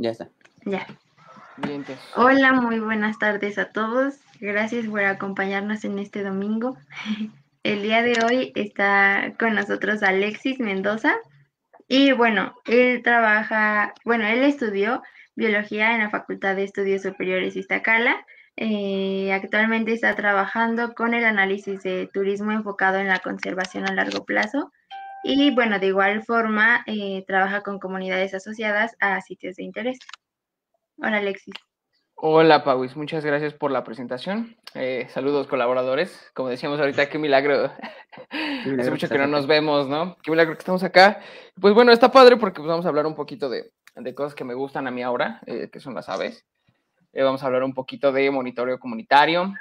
Ya está. Ya. Pues. Hola, muy buenas tardes a todos. Gracias por acompañarnos en este domingo. El día de hoy está con nosotros Alexis Mendoza. Y bueno, él trabaja, bueno, él estudió biología en la Facultad de Estudios Superiores Iztacala. Eh, actualmente está trabajando con el análisis de turismo enfocado en la conservación a largo plazo y bueno, de igual forma, eh, trabaja con comunidades asociadas a sitios de interés. Hola, Alexis. Hola, Pauis. Muchas gracias por la presentación. Eh, saludos, colaboradores. Como decíamos ahorita, qué milagro. Hace mucho que no nos vemos, ¿no? Qué milagro que estamos acá. Pues bueno, está padre porque pues, vamos a hablar un poquito de, cosas que me gustan a mí ahora, eh, que son las aves. vamos a hablar un poquito de monitoreo comunitario.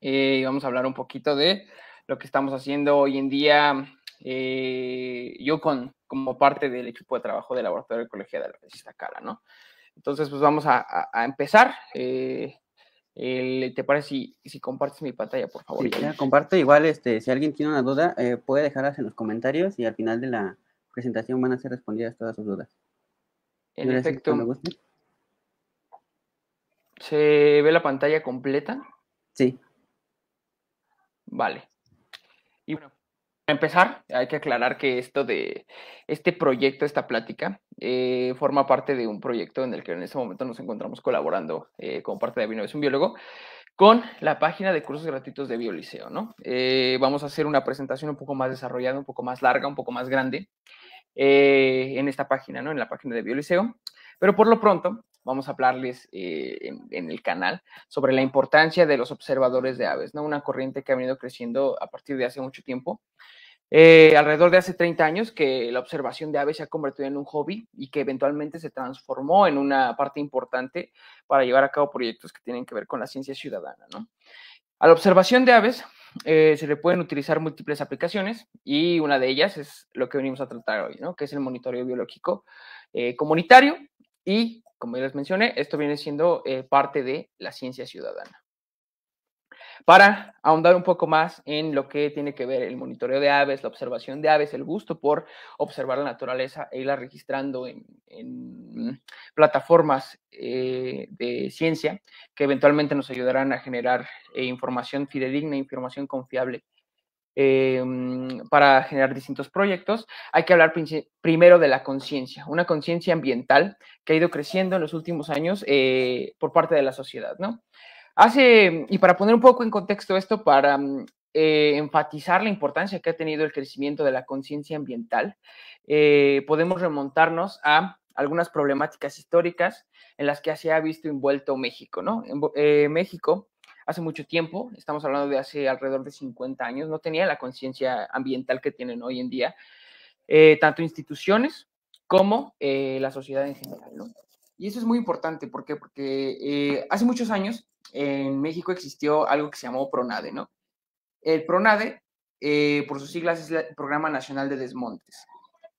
y vamos a hablar un poquito de lo que estamos haciendo hoy en día eh, yo con, como parte del equipo de trabajo del laboratorio de Colegio de la Resista Cara, ¿no? Entonces, pues vamos a, empezar. Eh, ¿Te parece si, compartes mi pantalla, por favor? Sí, ya comparto. Igual, este, si alguien tiene una duda, eh, puede dejarlas en los comentarios y al final de la presentación van a ser respondidas todas sus dudas. En efecto. ¿Se ve la pantalla completa? Sí. Vale. Y bueno, para empezar, hay que aclarar que esto de este proyecto, esta plática, eh, forma parte de un proyecto en el que en este momento nos encontramos colaborando eh, como parte de Vino es un biólogo con la página de cursos gratuitos de Bioliceo, ¿no? Eh, vamos a hacer una presentación un poco más desarrollada, un poco más larga, un poco más grande eh, en esta página, ¿no? En la página de Bioliceo. Pero por lo pronto, vamos a hablarles en, en, el canal sobre la importancia de los observadores de aves, ¿no? Una corriente que ha venido creciendo a partir de hace mucho tiempo eh, alrededor de hace 30 años que la observación de aves se ha convertido en un hobby y que eventualmente se transformó en una parte importante para llevar a cabo proyectos que tienen que ver con la ciencia ciudadana. A la observación de aves eh, se le pueden utilizar múltiples aplicaciones y una de ellas es lo que venimos a tratar hoy, que es el monitoreo biológico eh, comunitario y, como ya les mencioné, esto viene siendo parte de la ciencia ciudadana para ahondar un poco más en lo que tiene que ver el monitoreo de aves, la observación de aves, el gusto por observar la naturaleza e irla registrando en, plataformas eh, de ciencia que eventualmente nos ayudarán a generar eh, información fidedigna, información confiable eh, para generar distintos proyectos, hay que hablar primero de la conciencia, una conciencia ambiental que ha ido creciendo en los últimos años por parte de la sociedad, ¿no? Hace, y para poner un poco en contexto esto, para mm, eh, enfatizar la importancia que ha tenido el crecimiento de la conciencia ambiental, eh, podemos remontarnos a algunas problemáticas históricas en las que se ha visto envuelto México, ¿no? Eh, México hace mucho tiempo, estamos hablando de hace alrededor de 50 años, no tenía la conciencia ambiental que tienen hoy en día, tanto instituciones como la sociedad en general, ¿no? Y eso es muy importante, ¿por qué? Porque eh, hace muchos años en México existió algo que se llamó PRONADE, ¿no? El PRONADE, eh, por sus siglas, es el Programa Nacional de Desmontes.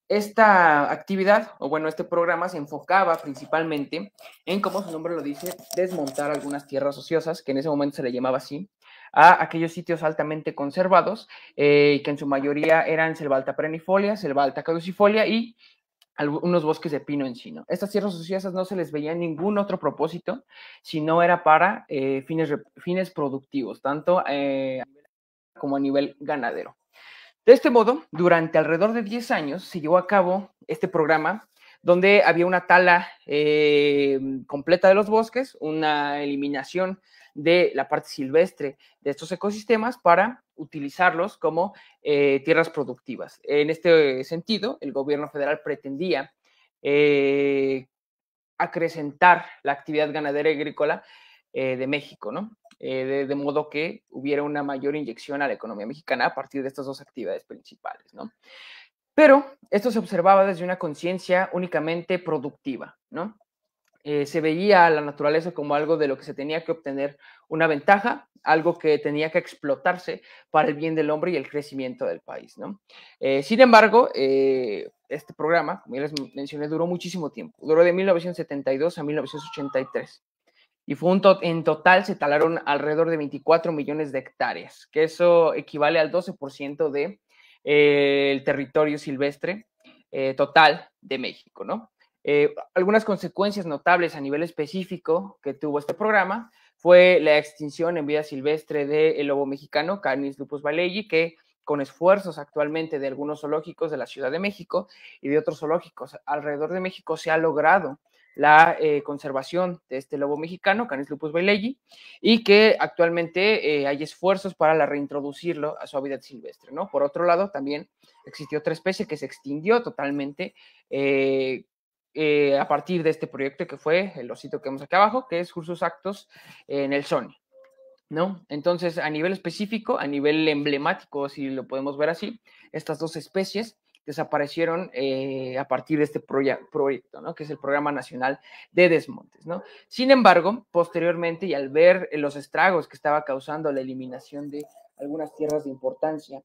Esta actividad, o bueno, este programa se enfocaba principalmente en, como su nombre lo dice, desmontar algunas tierras ociosas, que en ese momento se le llamaba así, a aquellos sitios altamente conservados, eh, que en su mayoría eran selva alta perennifolias, selva alta caducifolia y algunos bosques de pino en Estas tierras ociosas no se les veía ningún otro propósito, sino era para eh, fines, fines productivos, tanto eh, como a nivel ganadero. De este modo, durante alrededor de 10 años se llevó a cabo este programa donde había una tala eh, completa de los bosques, una eliminación de la parte silvestre de estos ecosistemas para utilizarlos como eh, tierras productivas. En este sentido, el gobierno federal pretendía eh, acrecentar la actividad ganadera y agrícola eh, de México, ¿no? De, de, modo que hubiera una mayor inyección a la economía mexicana a partir de estas dos actividades principales, ¿no? Pero esto se observaba desde una conciencia únicamente productiva, ¿no? Eh, se veía la naturaleza como algo de lo que se tenía que obtener una ventaja, algo que tenía que explotarse para el bien del hombre y el crecimiento del país. ¿no? Eh, sin embargo, eh, este programa, como ya les mencioné, duró muchísimo tiempo, duró de 1972 a 1983. Y fue en total se talaron alrededor de 24 millones de hectáreas, que eso equivale al 12% del territorio silvestre total de México, ¿no? Eh, algunas consecuencias notables a nivel específico que tuvo este programa fue la extinción en vida silvestre del lobo mexicano Canis lupus baileyi que con esfuerzos actualmente de algunos zoológicos de la Ciudad de México y de otros zoológicos alrededor de México se ha logrado la eh, conservación de este lobo mexicano, Canis lupus baileyi y que actualmente eh, hay esfuerzos para reintroducirlo a su hábitat silvestre, ¿no? Por otro lado, también existió otra especie que se extinguió totalmente, eh, eh, a partir de este proyecto que fue el osito que vemos aquí abajo, que es cursos actos en el Sony. ¿No? Entonces, a nivel específico, a nivel emblemático, si lo podemos ver así, estas dos especies desaparecieron eh, a partir de este proyecto, ¿no? que es el Programa Nacional de Desmontes. ¿no? Sin embargo, posteriormente y al ver los estragos que estaba causando la eliminación de algunas tierras de importancia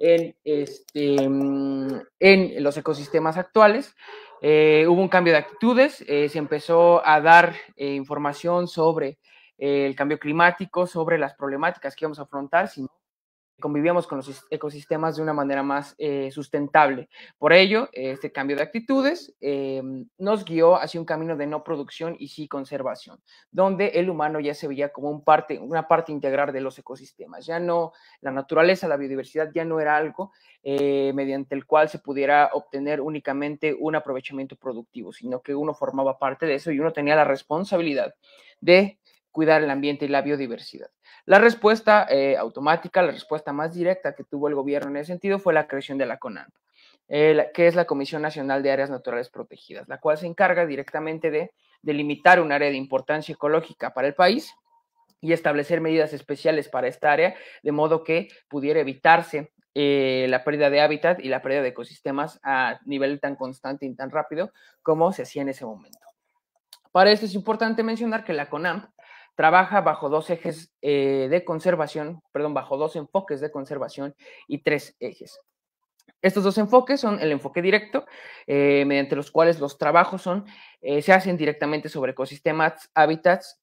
en, este, mm, en los ecosistemas actuales, eh, hubo un cambio de actitudes, eh, se empezó a dar eh, información sobre el cambio climático, sobre las problemáticas que íbamos a afrontar, sino convivíamos con los ecosistemas de una manera más eh, sustentable. Por ello, este cambio de actitudes eh, nos guió hacia un camino de no producción y sí conservación, donde el humano ya se veía como un parte, una parte integral de los ecosistemas. Ya no, la naturaleza, la biodiversidad ya no era algo eh, mediante el cual se pudiera obtener únicamente un aprovechamiento productivo, sino que uno formaba parte de eso y uno tenía la responsabilidad de cuidar el ambiente y la biodiversidad. La respuesta eh, automática, la respuesta más directa que tuvo el gobierno en ese sentido fue la creación de la CONAMP, eh, que es la Comisión Nacional de Áreas Naturales Protegidas, la cual se encarga directamente de delimitar un área de importancia ecológica para el país y establecer medidas especiales para esta área, de modo que pudiera evitarse eh, la pérdida de hábitat y la pérdida de ecosistemas a nivel tan constante y tan rápido como se hacía en ese momento. Para esto es importante mencionar que la CONAMP trabaja bajo dos ejes eh, de conservación, perdón, bajo dos enfoques de conservación y tres ejes. Estos dos enfoques son el enfoque directo, eh, mediante los cuales los trabajos son, eh, se hacen directamente sobre ecosistemas, hábitats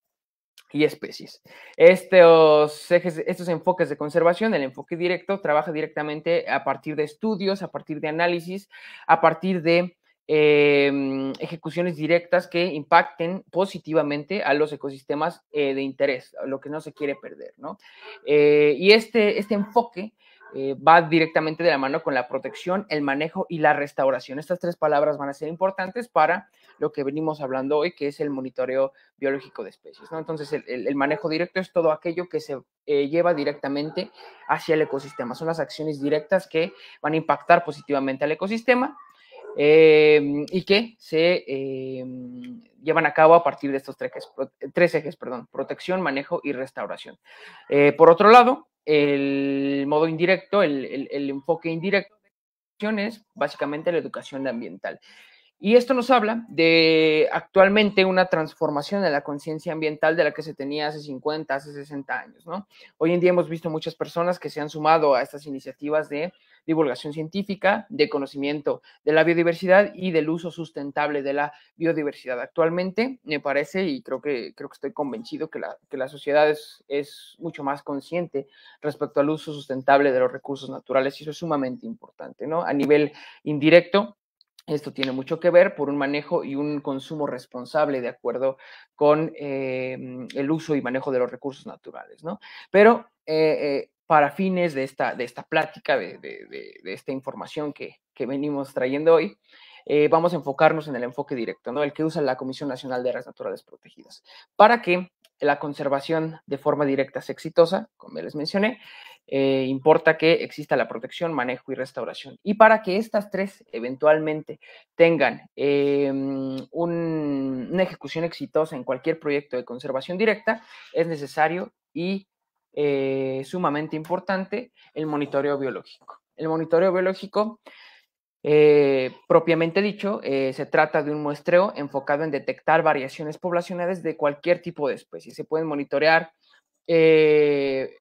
y especies. Estos, ejes, estos enfoques de conservación, el enfoque directo, trabaja directamente a partir de estudios, a partir de análisis, a partir de Em, ejecuciones directas que impacten positivamente a los ecosistemas eh, de interés, lo que no se quiere perder, ¿no? Eh, y este, este enfoque eh, va directamente de la mano con la protección, el manejo y la restauración. Estas tres palabras van a ser importantes para lo que venimos hablando hoy, que es el monitoreo biológico de especies, ¿no? Entonces, el, el manejo directo es todo aquello que se lleva directamente hacia el ecosistema. Son las acciones directas que van a impactar positivamente al ecosistema Em, y que se em, llevan a cabo a partir de estos tres ejes, tres ejes perdón, protección, manejo y restauración. Eh, por otro lado, el modo indirecto, el, enfoque indirecto es básicamente la educación ambiental. Y esto nos habla de actualmente una transformación de la conciencia ambiental de la que se tenía hace 50, hace 60 años, Hoy en día hemos visto muchas personas que se han sumado a estas iniciativas de divulgación científica, de conocimiento de la biodiversidad y del uso sustentable de la biodiversidad. Actualmente me parece y creo que, creo que estoy convencido que la, sociedad es, mucho más consciente respecto al uso sustentable de los recursos naturales y eso es sumamente importante, ¿no? A nivel indirecto, esto tiene mucho que ver por un manejo y un consumo responsable de acuerdo con eh, el uso y manejo de los recursos naturales, ¿no? Pero eh, eh, para fines de esta, de esta plática, de, de, esta información que, que, venimos trayendo hoy, eh, vamos a enfocarnos en el enfoque directo, ¿no? El que usa la Comisión Nacional de Áreas Naturales Protegidas, para que la conservación de forma directa sea exitosa, como les mencioné, eh, importa que exista la protección, manejo y restauración. Y para que estas tres eventualmente tengan em, una ejecución exitosa en cualquier proyecto de conservación directa, es necesario y eh, sumamente importante el monitoreo biológico. El monitoreo biológico, eh, propiamente dicho, eh, se trata de un muestreo enfocado en detectar variaciones poblacionales de cualquier tipo de especie. Se pueden monitorear eh,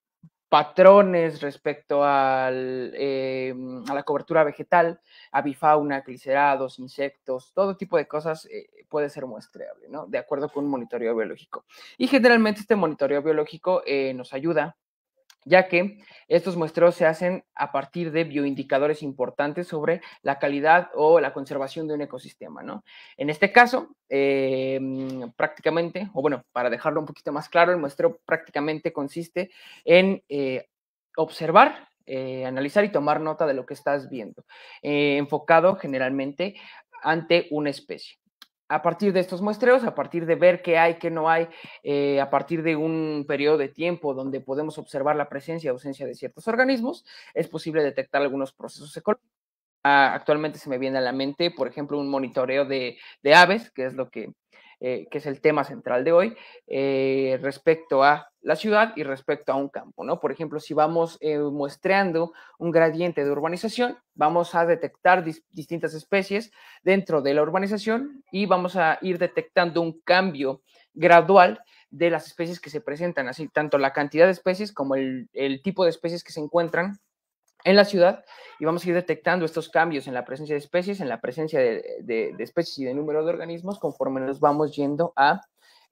patrones respecto al, em, a la cobertura vegetal, avifauna, glicerados, insectos, todo tipo de cosas eh, puede ser muestreable, ¿no? De acuerdo con un monitoreo biológico. Y generalmente este monitoreo biológico eh, nos ayuda ya que estos muestreos se hacen a partir de bioindicadores importantes sobre la calidad o la conservación de un ecosistema, ¿no? En este caso, eh, mm, prácticamente, o bueno, para dejarlo un poquito más claro, el muestreo prácticamente consiste en eh, observar eh, analizar y tomar nota de lo que estás viendo, enfocado generalmente ante una especie a partir de estos muestreos, a partir de ver qué hay, qué no hay, eh, a partir de un periodo de tiempo donde podemos observar la presencia o ausencia de ciertos organismos, es posible detectar algunos procesos ecológicos. Ah, actualmente se me viene a la mente, por ejemplo, un monitoreo de aves, que es lo que eh, que es el tema central de hoy, eh, respecto a la ciudad y respecto a un campo, ¿no? Por ejemplo, si vamos eh, muestreando un gradiente de urbanización, vamos a detectar distintas especies dentro de la urbanización y vamos a ir detectando un cambio gradual de las especies que se presentan, así tanto la cantidad de especies como el tipo de especies que se encuentran en la ciudad y vamos a ir detectando estos cambios en la presencia de especies, en la presencia de, especies y de número de organismos conforme nos vamos yendo a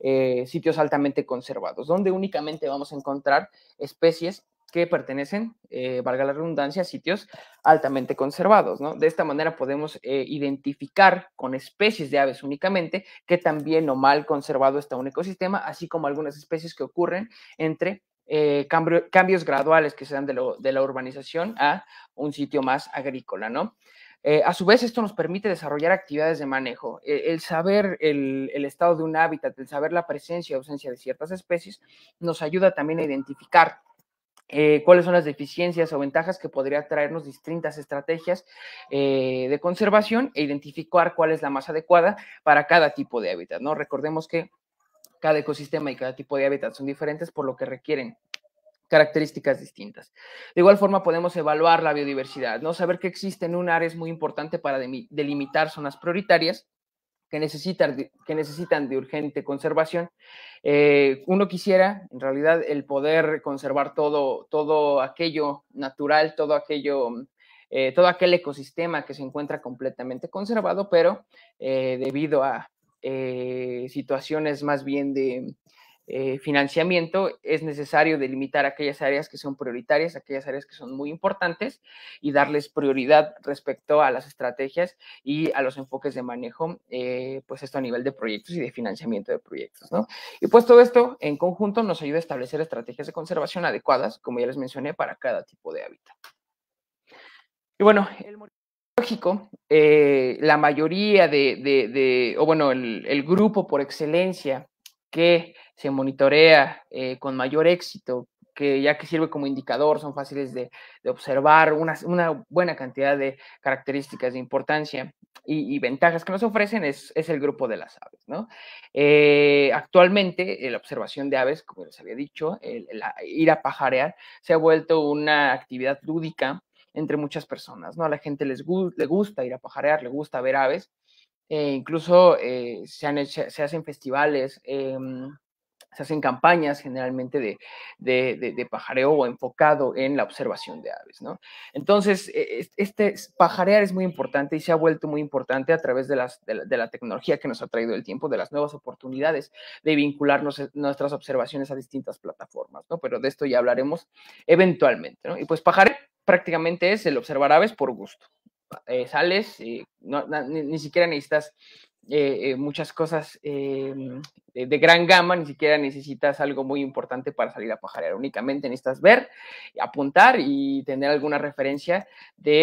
eh, sitios altamente conservados, donde únicamente vamos a encontrar especies que pertenecen, eh, valga la redundancia, a sitios altamente conservados. De esta manera podemos eh, identificar con especies de aves únicamente que también o mal conservado está un ecosistema, así como algunas especies que ocurren entre eh, cambios graduales que se dan de, la urbanización a un sitio más agrícola, ¿no? Eh, a su vez, esto nos permite desarrollar actividades de manejo. E, el, saber el, estado de un hábitat, el saber la presencia o ausencia de ciertas especies, nos ayuda también a identificar eh, cuáles son las deficiencias o ventajas que podría traernos distintas estrategias de conservación e identificar cuál es la más adecuada para cada tipo de hábitat. ¿no? Recordemos que cada ecosistema y cada tipo de hábitat son diferentes, por lo que requieren características distintas. De igual forma podemos evaluar la biodiversidad, ¿no? Saber que existe en un área es muy importante para delimitar zonas prioritarias que necesitan, de, que necesitan de urgente conservación. Eh, uno quisiera, en realidad, el poder conservar todo, todo aquello natural, todo aquello eh, todo aquel ecosistema que se encuentra completamente conservado, pero eh, debido a eh, situaciones más bien de eh, financiamiento, es necesario delimitar aquellas áreas que son prioritarias, aquellas áreas que son muy importantes y darles prioridad respecto a las estrategias y a los enfoques de manejo, eh, pues esto a nivel de proyectos y de financiamiento de proyectos, ¿no? Y pues todo esto en conjunto nos ayuda a establecer estrategias de conservación adecuadas, como ya les mencioné, para cada tipo de hábitat. Y bueno, el lógico, eh, la mayoría de, o bueno, el, grupo por excelencia que se monitorea eh, con mayor éxito, que ya que sirve como indicador, son fáciles de, observar, una, buena cantidad de características de importancia y, ventajas que nos ofrecen es, el grupo de las aves. ¿no? Eh, actualmente, la observación de aves, como les había dicho, ir a pajarear, se ha vuelto una actividad lúdica entre muchas personas, ¿no? A la gente les le gusta ir a pajarear, le gusta ver aves, e eh, incluso se, se hacen festivales, eh, se hacen campañas generalmente de, de, pajareo o enfocado en la observación de aves, ¿no? Entonces, e, e, este pajarear es muy importante y se ha vuelto muy importante a través de, las, la, de, la, tecnología que nos ha traído el tiempo, de las nuevas oportunidades de vincular nuestras observaciones a distintas plataformas, ¿no? Pero de esto ya hablaremos eventualmente, ¿no? Y pues pajare prácticamente es el observar aves por gusto. Eh, sales, y ni, ni siquiera necesitas eh, eh, muchas cosas eh, de, gran gama, ni siquiera necesitas algo muy importante para salir a pajarear, únicamente necesitas ver, apuntar y tener alguna referencia de,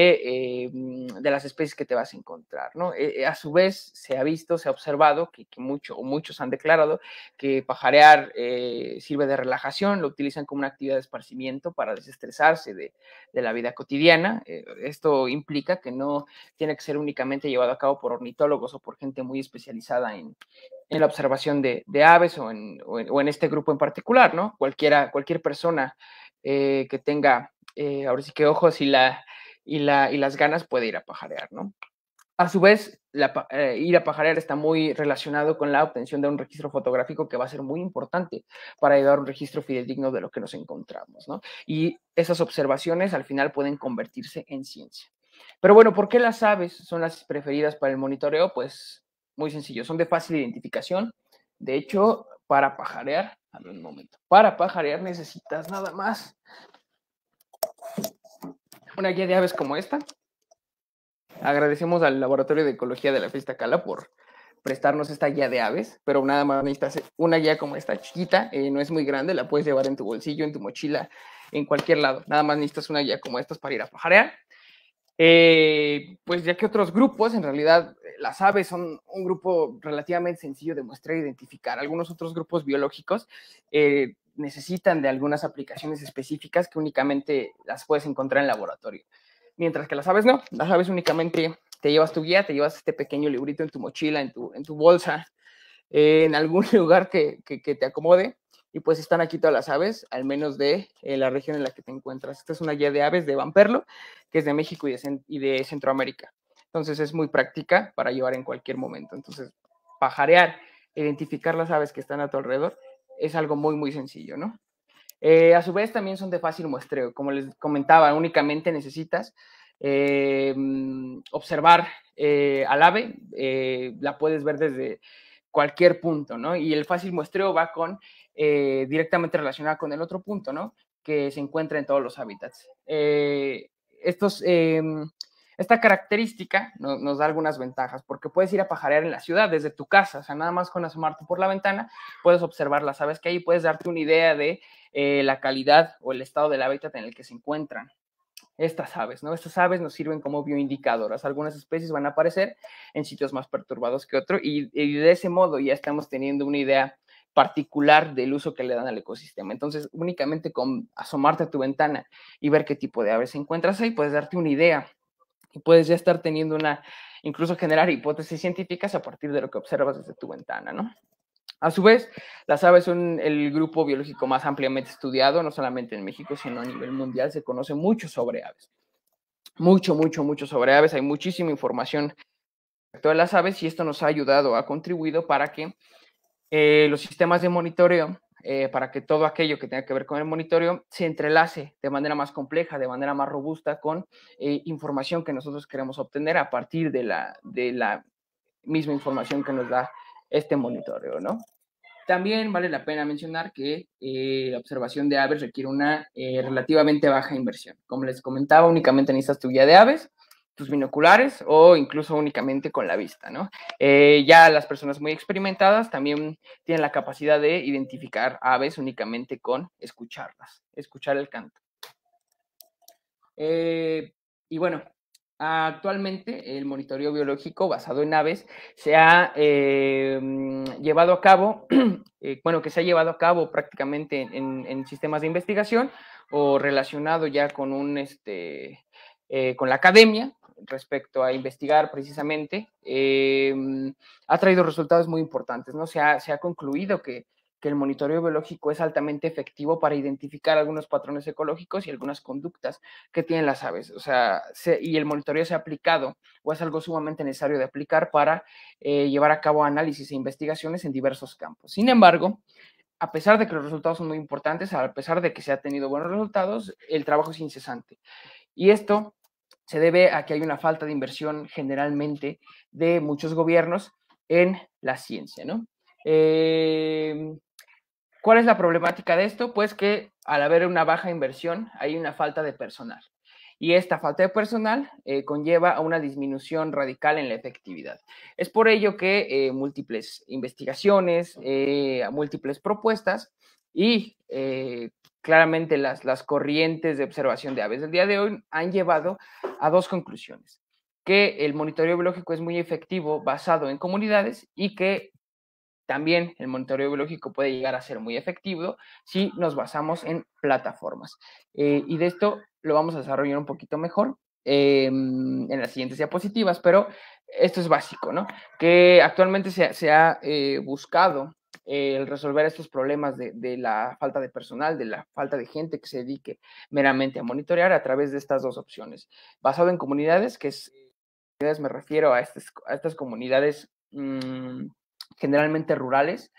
las especies que te vas a encontrar. ¿no? a su vez, se ha visto, se ha observado que, que muchos han declarado que pajarear sirve de relajación, lo utilizan como una actividad de esparcimiento para desestresarse de la vida cotidiana. esto implica que no tiene que ser únicamente llevado a cabo por ornitólogos o por gente muy especializada en, la observación de, aves o en, este grupo en particular, ¿no? Cualquiera, cualquier persona eh, que tenga, eh, ahora sí que ojos y, la, y, y las ganas puede ir a pajarear, ¿no? A su vez, la, eh, ir a pajarear está muy relacionado con la obtención de un registro fotográfico que va a ser muy importante para llevar un registro fidedigno de lo que nos encontramos, ¿no? Y esas observaciones al final pueden convertirse en ciencia. Pero bueno, ¿por qué las aves son las preferidas para el monitoreo? Pues muy sencillo, son de fácil identificación. De hecho, para pajarear, a ver un momento, para pajarear necesitas nada más una guía de aves como esta. Agradecemos al Laboratorio de Ecología de la Fiesta Cala por prestarnos esta guía de aves, pero nada más necesitas una guía como esta chiquita, eh, no es muy grande, la puedes llevar en tu bolsillo, en tu mochila, en cualquier lado. Nada más necesitas una guía como estas para ir a pajarear eh, pues ya que otros grupos, en realidad eh, las aves son un grupo relativamente sencillo de mostrar e identificar. Algunos otros grupos biológicos eh, necesitan de algunas aplicaciones específicas que únicamente las puedes encontrar en laboratorio. Mientras que las aves no, las aves únicamente te llevas tu guía, te llevas este pequeño librito en tu mochila, en tu, bolsa, en algún lugar que te acomode y pues están aquí todas las aves, al menos de eh, la región en la que te encuentras. Esta es una guía de aves de Vamperlo, que es de México y de, Centroamérica. Entonces es muy práctica para llevar en cualquier momento. Entonces, pajarear, identificar las aves que están a tu alrededor, es algo muy, muy sencillo, ¿no? Eh, a su vez, también son de fácil muestreo. Como les comentaba, únicamente necesitas eh, mm, observar al ave, la puedes ver desde cualquier punto, ¿no? Y el fácil muestreo va con eh, directamente relacionada con el otro punto, ¿no? Que se encuentra en todos los hábitats. Eh, estos, em, esta característica nos da algunas ventajas, porque puedes ir a pajarear en la ciudad desde tu casa, o sea, nada más con asomarte por la ventana, puedes observar las aves que hay y puedes darte una idea de eh, la calidad o el estado del hábitat en el que se encuentran estas aves, ¿no? Estas aves nos sirven como bioindicadoras. Algunas especies van a aparecer en sitios más perturbados que otros y, de ese modo ya estamos teniendo una idea particular del uso que le dan al ecosistema. Entonces, únicamente con asomarte a tu ventana y ver qué tipo de aves encuentras ahí, puedes darte una idea y puedes ya estar teniendo una, incluso generar hipótesis científicas a partir de lo que observas desde tu ventana, ¿no? A su vez, las aves son el grupo biológico más ampliamente estudiado, no solamente en México, sino a nivel mundial. Se conoce mucho sobre aves. Mucho, mucho, mucho sobre aves. Hay muchísima información respecto a las aves y esto nos ha ayudado, ha contribuido para que eh, los sistemas de monitoreo eh, para que todo aquello que tenga que ver con el monitoreo se entrelace de manera más compleja, de manera más robusta con eh, información que nosotros queremos obtener a partir de la, de la misma información que nos da este monitoreo, ¿no? También vale la pena mencionar que la observación de aves requiere una relativamente baja inversión. Como les comentaba, únicamente necesitas tu guía de aves tus binoculares o incluso únicamente con la vista, ¿no? Eh, ya las personas muy experimentadas también tienen la capacidad de identificar aves únicamente con escucharlas, escuchar el canto. Eh, y bueno, actualmente el monitoreo biológico basado en aves se ha eh, mm, llevado a cabo, bueno, que se ha llevado a cabo prácticamente en, sistemas de investigación o relacionado ya con un, este, con la academia respecto a investigar precisamente, em, ha traído resultados muy importantes, ¿no? Se ha, se ha concluido que, el monitoreo biológico es altamente efectivo para identificar algunos patrones ecológicos y algunas conductas que tienen las aves. O sea, y el monitoreo se ha aplicado o es algo sumamente necesario de aplicar para eh, llevar a cabo análisis e investigaciones en diversos campos. Sin embargo, a pesar de que los resultados son muy importantes, a pesar de que se ha tenido buenos resultados, el trabajo es incesante. Y esto se debe a que hay una falta de inversión generalmente de muchos gobiernos en la ciencia, em, ¿Cuál es la problemática de esto? Pues que al haber una baja inversión hay una falta de personal. Y esta falta de personal eh, conlleva a una disminución radical en la efectividad. Es por ello que eh, múltiples investigaciones, eh, múltiples propuestas y eh, claramente las, corrientes de observación de aves del día de hoy han llevado a dos conclusiones, que el monitoreo biológico es muy efectivo basado en comunidades y que también el monitoreo biológico puede llegar a ser muy efectivo si nos basamos en plataformas. Eh, y de esto lo vamos a desarrollar un poquito mejor em, en las siguientes diapositivas, pero esto es básico, ¿no? Que actualmente se, ha eh, buscado el resolver estos problemas de, la falta de personal, de la falta de gente que se dedique meramente a monitorear a través de estas dos opciones. Basado en comunidades, que es, me refiero a, estas, comunidades mm, generalmente rurales,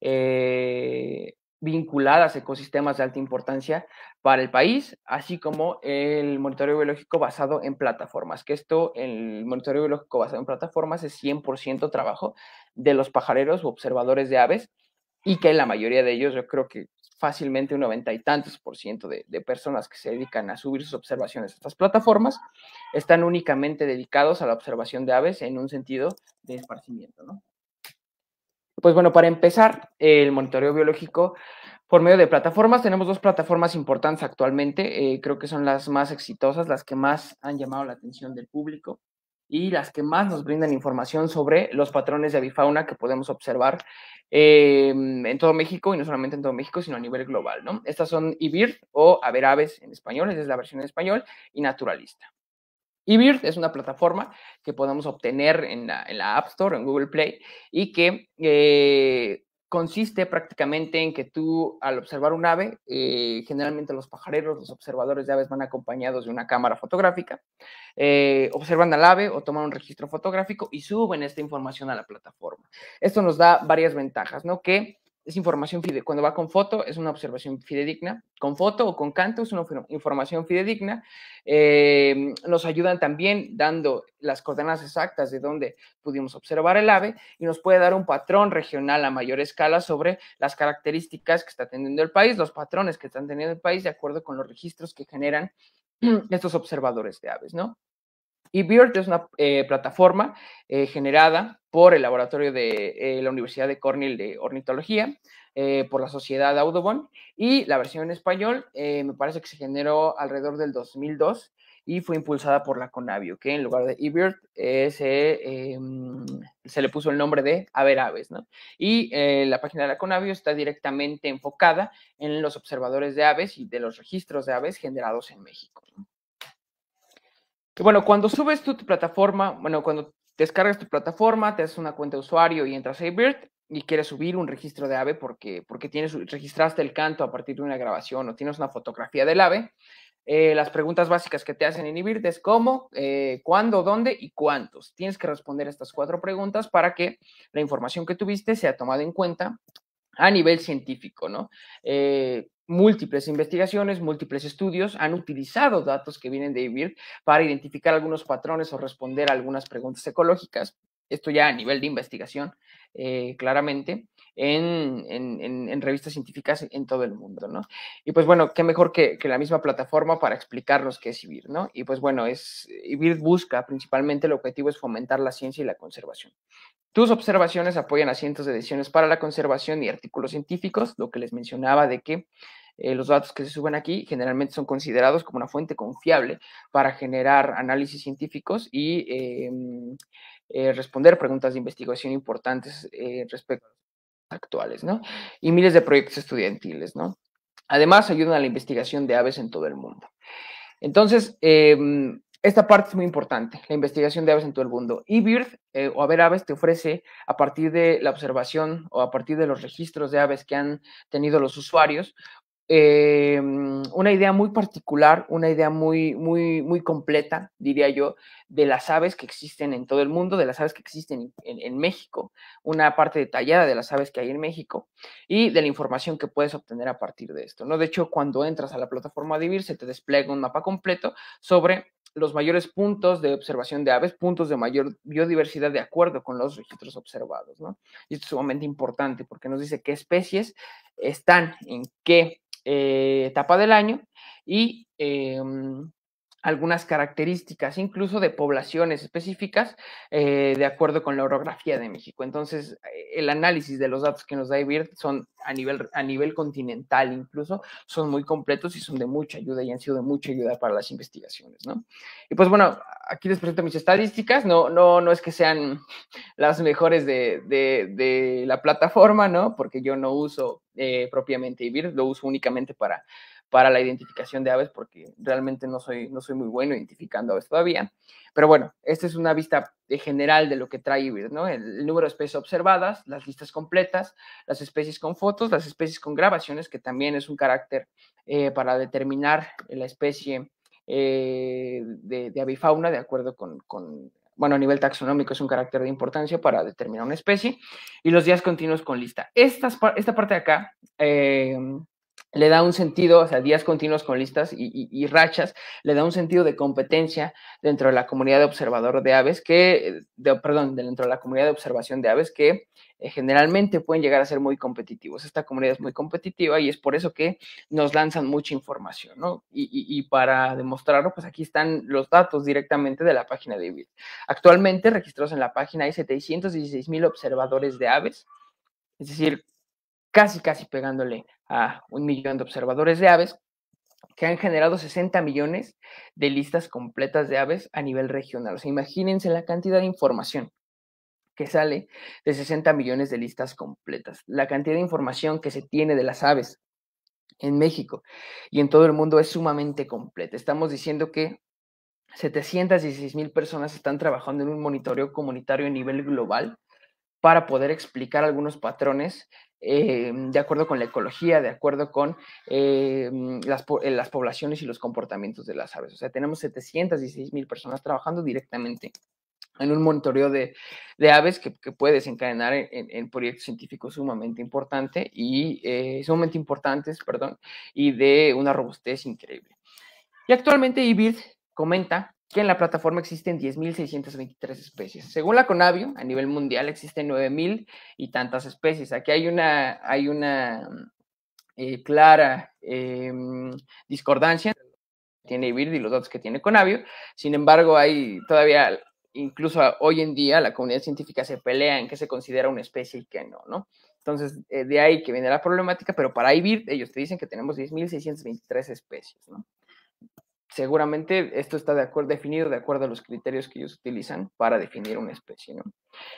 eh, vinculadas a ecosistemas de alta importancia para el país, así como el monitoreo biológico basado en plataformas, que esto, el monitoreo biológico basado en plataformas es 100% trabajo de los pajareros o observadores de aves y que la mayoría de ellos, yo creo que fácilmente un noventa y tantos por ciento de, de, personas que se dedican a subir sus observaciones a estas plataformas están únicamente dedicados a la observación de aves en un sentido de esparcimiento, ¿no? Pues bueno, para empezar, el monitoreo biológico por medio de plataformas. Tenemos dos plataformas importantes actualmente, eh, creo que son las más exitosas, las que más han llamado la atención del público y las que más nos brindan información sobre los patrones de avifauna que podemos observar em, en todo México, y no solamente en todo México, sino a nivel global. ¿no? Estas son IBIR o AVES en español, es la versión en español, y Naturalista eBird es una plataforma que podemos obtener en la, App Store, en Google Play, y que eh, consiste prácticamente en que tú, al observar un ave, eh, generalmente los pajareros, los observadores de aves van acompañados de una cámara fotográfica, eh, observan al ave o toman un registro fotográfico y suben esta información a la plataforma. Esto nos da varias ventajas, ¿no? Que es información fidedigna. Cuando va con foto, es una observación fidedigna. Con foto o con canto es una información fidedigna. Em, nos ayudan también dando las coordenadas exactas de dónde pudimos observar el ave y nos puede dar un patrón regional a mayor escala sobre las características que está teniendo el país, los patrones que están teniendo el país de acuerdo con los registros que generan estos observadores de aves, ¿no? EBIRT es una eh, plataforma eh, generada por el laboratorio de eh, la Universidad de Cornell de Ornitología, por la Sociedad Audubon, y la versión en español me parece que se generó alrededor del 2002 y fue impulsada por la Conavio, que en lugar de eBird em, se, le puso el nombre de Aver Aves, ¿no? Y la página de la Conavio está directamente enfocada en los observadores de aves y de los registros de aves generados en México bueno, cuando subes tu plataforma, bueno, cuando descargas tu plataforma, te haces una cuenta de usuario y entras a Bird y quieres subir un registro de ave porque, porque tienes, registraste el canto a partir de una grabación o tienes una fotografía del ave, eh, las preguntas básicas que te hacen en IBIRT es cómo, eh, cuándo, dónde y cuántos. Tienes que responder estas cuatro preguntas para que la información que tuviste sea tomada en cuenta a nivel científico, ¿no? Eh, múltiples investigaciones, múltiples estudios han utilizado datos que vienen de IBIRT para identificar algunos patrones o responder a algunas preguntas ecológicas. Esto ya a nivel de investigación, eh, claramente en, revistas científicas en todo el mundo, ¿no? Y pues bueno, qué mejor que, la misma plataforma para explicarnos qué es IBIRD, ¿no? Y pues bueno, es, IBIR busca principalmente el objetivo es fomentar la ciencia y la conservación. Tus observaciones apoyan a cientos de decisiones para la conservación y artículos científicos, lo que les mencionaba de que eh, los datos que se suben aquí generalmente son considerados como una fuente confiable para generar análisis científicos y em, eh, responder preguntas de investigación importantes eh, respecto a actuales, ¿no? Y miles de proyectos estudiantiles, ¿no? Además, ayudan a la investigación de aves en todo el mundo. Entonces, em, esta parte es muy importante, la investigación de aves en todo el mundo. eBird bird eh, o Haber Aves te ofrece, a partir de la observación o a partir de los registros de aves que han tenido los usuarios, eh, una idea muy particular, una idea muy, muy, muy completa, diría yo, de las aves que existen en todo el mundo, de las aves que existen en, México, una parte detallada de las aves que hay en México y de la información que puedes obtener a partir de esto. ¿no? De hecho, cuando entras a la plataforma de se te despliega un mapa completo sobre los mayores puntos de observación de aves, puntos de mayor biodiversidad de acuerdo con los registros observados. ¿no? Y esto es sumamente importante porque nos dice qué especies están en qué eh, etapa del año y em, algunas características, incluso de poblaciones específicas, eh, de acuerdo con la orografía de México. Entonces, eh, el análisis de los datos que nos da IBIR son a nivel, a nivel continental incluso, son muy completos y son de mucha ayuda y han sido de mucha ayuda para las investigaciones, ¿no? Y pues bueno, aquí les presento mis estadísticas, no, no, no es que sean las mejores de, de, de la plataforma, ¿no? Porque yo no uso eh, propiamente IBIR, lo uso únicamente para para la identificación de aves porque realmente no soy, no soy muy bueno identificando aves todavía. Pero bueno, esta es una vista eh, general de lo que trae IBIR, ¿no? El, número de especies observadas, las listas completas, las especies con fotos, las especies con grabaciones, que también es un carácter eh, para determinar la especie eh, de, avifauna de acuerdo con, bueno, a nivel taxonómico es un carácter de importancia para determinar una especie, y los días continuos con lista. Esta, esta parte de acá... Eh, le da un sentido, o sea, días continuos con listas y, rachas, le da un sentido de competencia dentro de la comunidad de observador de aves que, perdón, dentro de la comunidad de observación de aves que eh, generalmente pueden llegar a ser muy competitivos. Esta comunidad es muy competitiva y es por eso que nos lanzan mucha información, ¿no? Y, y para demostrarlo, pues aquí están los datos directamente de la página de IBIT. Actualmente registrados en la página hay 716 mil observadores de aves, es decir, casi, casi pegándole a un millón de observadores de aves, que han generado 60 millones de listas completas de aves a nivel regional. O sea, imagínense la cantidad de información que sale de 60 millones de listas completas, la cantidad de información que se tiene de las aves en México y en todo el mundo es sumamente completa. Estamos diciendo que 716 mil personas están trabajando en un monitoreo comunitario a nivel global para poder explicar algunos patrones Em, de acuerdo con la ecología, de acuerdo con em, eh, las, poblaciones y los comportamientos de las aves. O sea, tenemos 716 mil personas trabajando directamente en un monitoreo de, aves que, puede desencadenar en, proyectos científicos sumamente importantes y eh, sumamente importantes, perdón, y de una robustez increíble. Y actualmente IBIRD comenta que en la plataforma existen 10.623 especies. Según la Conavio, a nivel mundial existen 9.000 y tantas especies. Aquí hay una, hay una eh, clara em, discordancia entre datos que tiene IBIRD y los datos que tiene Conavio. Sin embargo, hay todavía, incluso hoy en día, la comunidad científica se pelea en qué se considera una especie y qué no, ¿no? Entonces, eh, de ahí que viene la problemática, pero para IBIRD ellos te dicen que tenemos 10.623 especies, ¿no? seguramente esto está de acuerdo, definido de acuerdo a los criterios que ellos utilizan para definir una especie.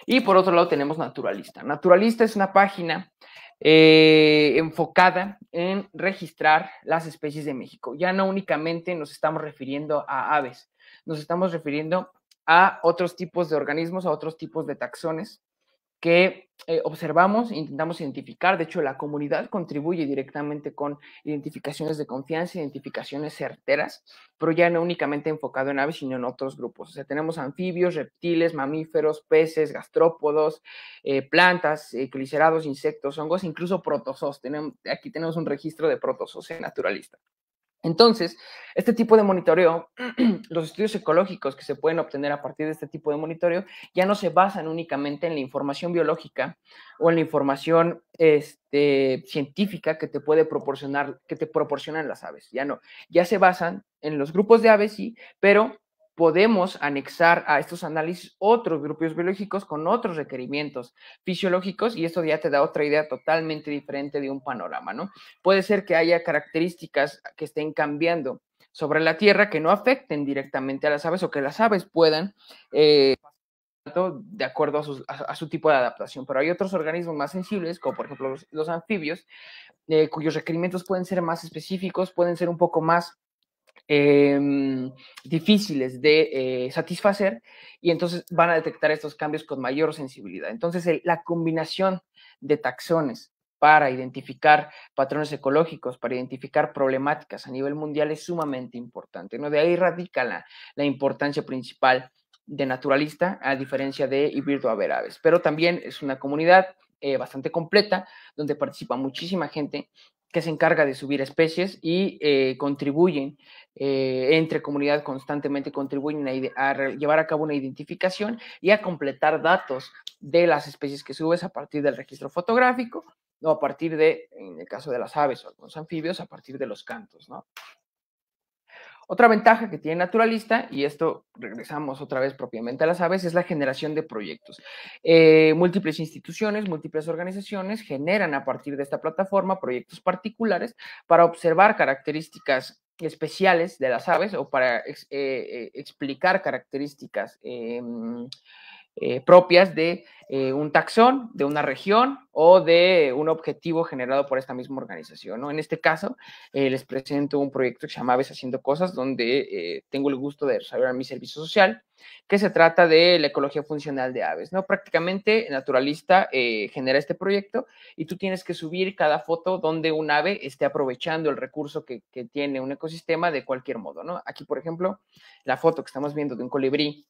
Y por otro lado tenemos Naturalista. Naturalista es una página eh, enfocada en registrar las especies de México. Ya no únicamente nos estamos refiriendo a aves, nos estamos refiriendo a otros tipos de organismos, a otros tipos de taxones que eh, observamos e intentamos identificar, de hecho la comunidad contribuye directamente con identificaciones de confianza, identificaciones certeras, pero ya no únicamente enfocado en aves, sino en otros grupos. O sea, tenemos anfibios, reptiles, mamíferos, peces, gastrópodos, eh, plantas, clicerados, eh, insectos, hongos, incluso protozoos. Tenemos, aquí tenemos un registro de protozoos naturalista. Entonces, este tipo de monitoreo, los estudios ecológicos que se pueden obtener a partir de este tipo de monitoreo, ya no se basan únicamente en la información biológica o en la información este, científica que te puede proporcionar, que te proporcionan las aves, ya no, ya se basan en los grupos de aves, sí, pero podemos anexar a estos análisis otros grupos biológicos con otros requerimientos fisiológicos y esto ya te da otra idea totalmente diferente de un panorama, ¿no? Puede ser que haya características que estén cambiando sobre la Tierra que no afecten directamente a las aves o que las aves puedan eh, de acuerdo a su, tipo de adaptación. Pero hay otros organismos más sensibles, como por ejemplo los, anfibios, eh, cuyos requerimientos pueden ser más específicos, pueden ser un poco más Em, difíciles de eh, satisfacer y entonces van a detectar estos cambios con mayor sensibilidad. Entonces, la combinación de taxones para identificar patrones ecológicos, para identificar problemáticas a nivel mundial es sumamente importante. ¿no? De ahí radica la, la importancia principal de naturalista, a diferencia de Ibirdo Averaves. Pero también es una comunidad eh, bastante completa, donde participa muchísima gente que se encarga de subir especies y eh, contribuyen eh, entre comunidad constantemente contribuyen a, llevar a cabo una identificación y a completar datos de las especies que subes a partir del registro fotográfico o a partir de, en el caso de las aves o algunos anfibios, a partir de los cantos, Otra ventaja que tiene Naturalista, y esto regresamos otra vez propiamente a las aves, es la generación de proyectos. Eh, múltiples instituciones, múltiples organizaciones generan a partir de esta plataforma proyectos particulares para observar características especiales de las aves o para eh, eh, explicar características em, eh, propias de eh, un taxón, de una región o de un objetivo generado por esta misma organización. ¿no? En este caso, eh, les presento un proyecto que se llama Aves Haciendo Cosas, donde tengo el gusto de desarrollar mi servicio social, que se trata de la ecología funcional de aves. ¿no? Prácticamente, Naturalista genera este proyecto y tú tienes que subir cada foto donde un ave esté aprovechando el recurso que, que tiene un ecosistema de cualquier modo. ¿no? Aquí, por ejemplo, la foto que estamos viendo de un colibrí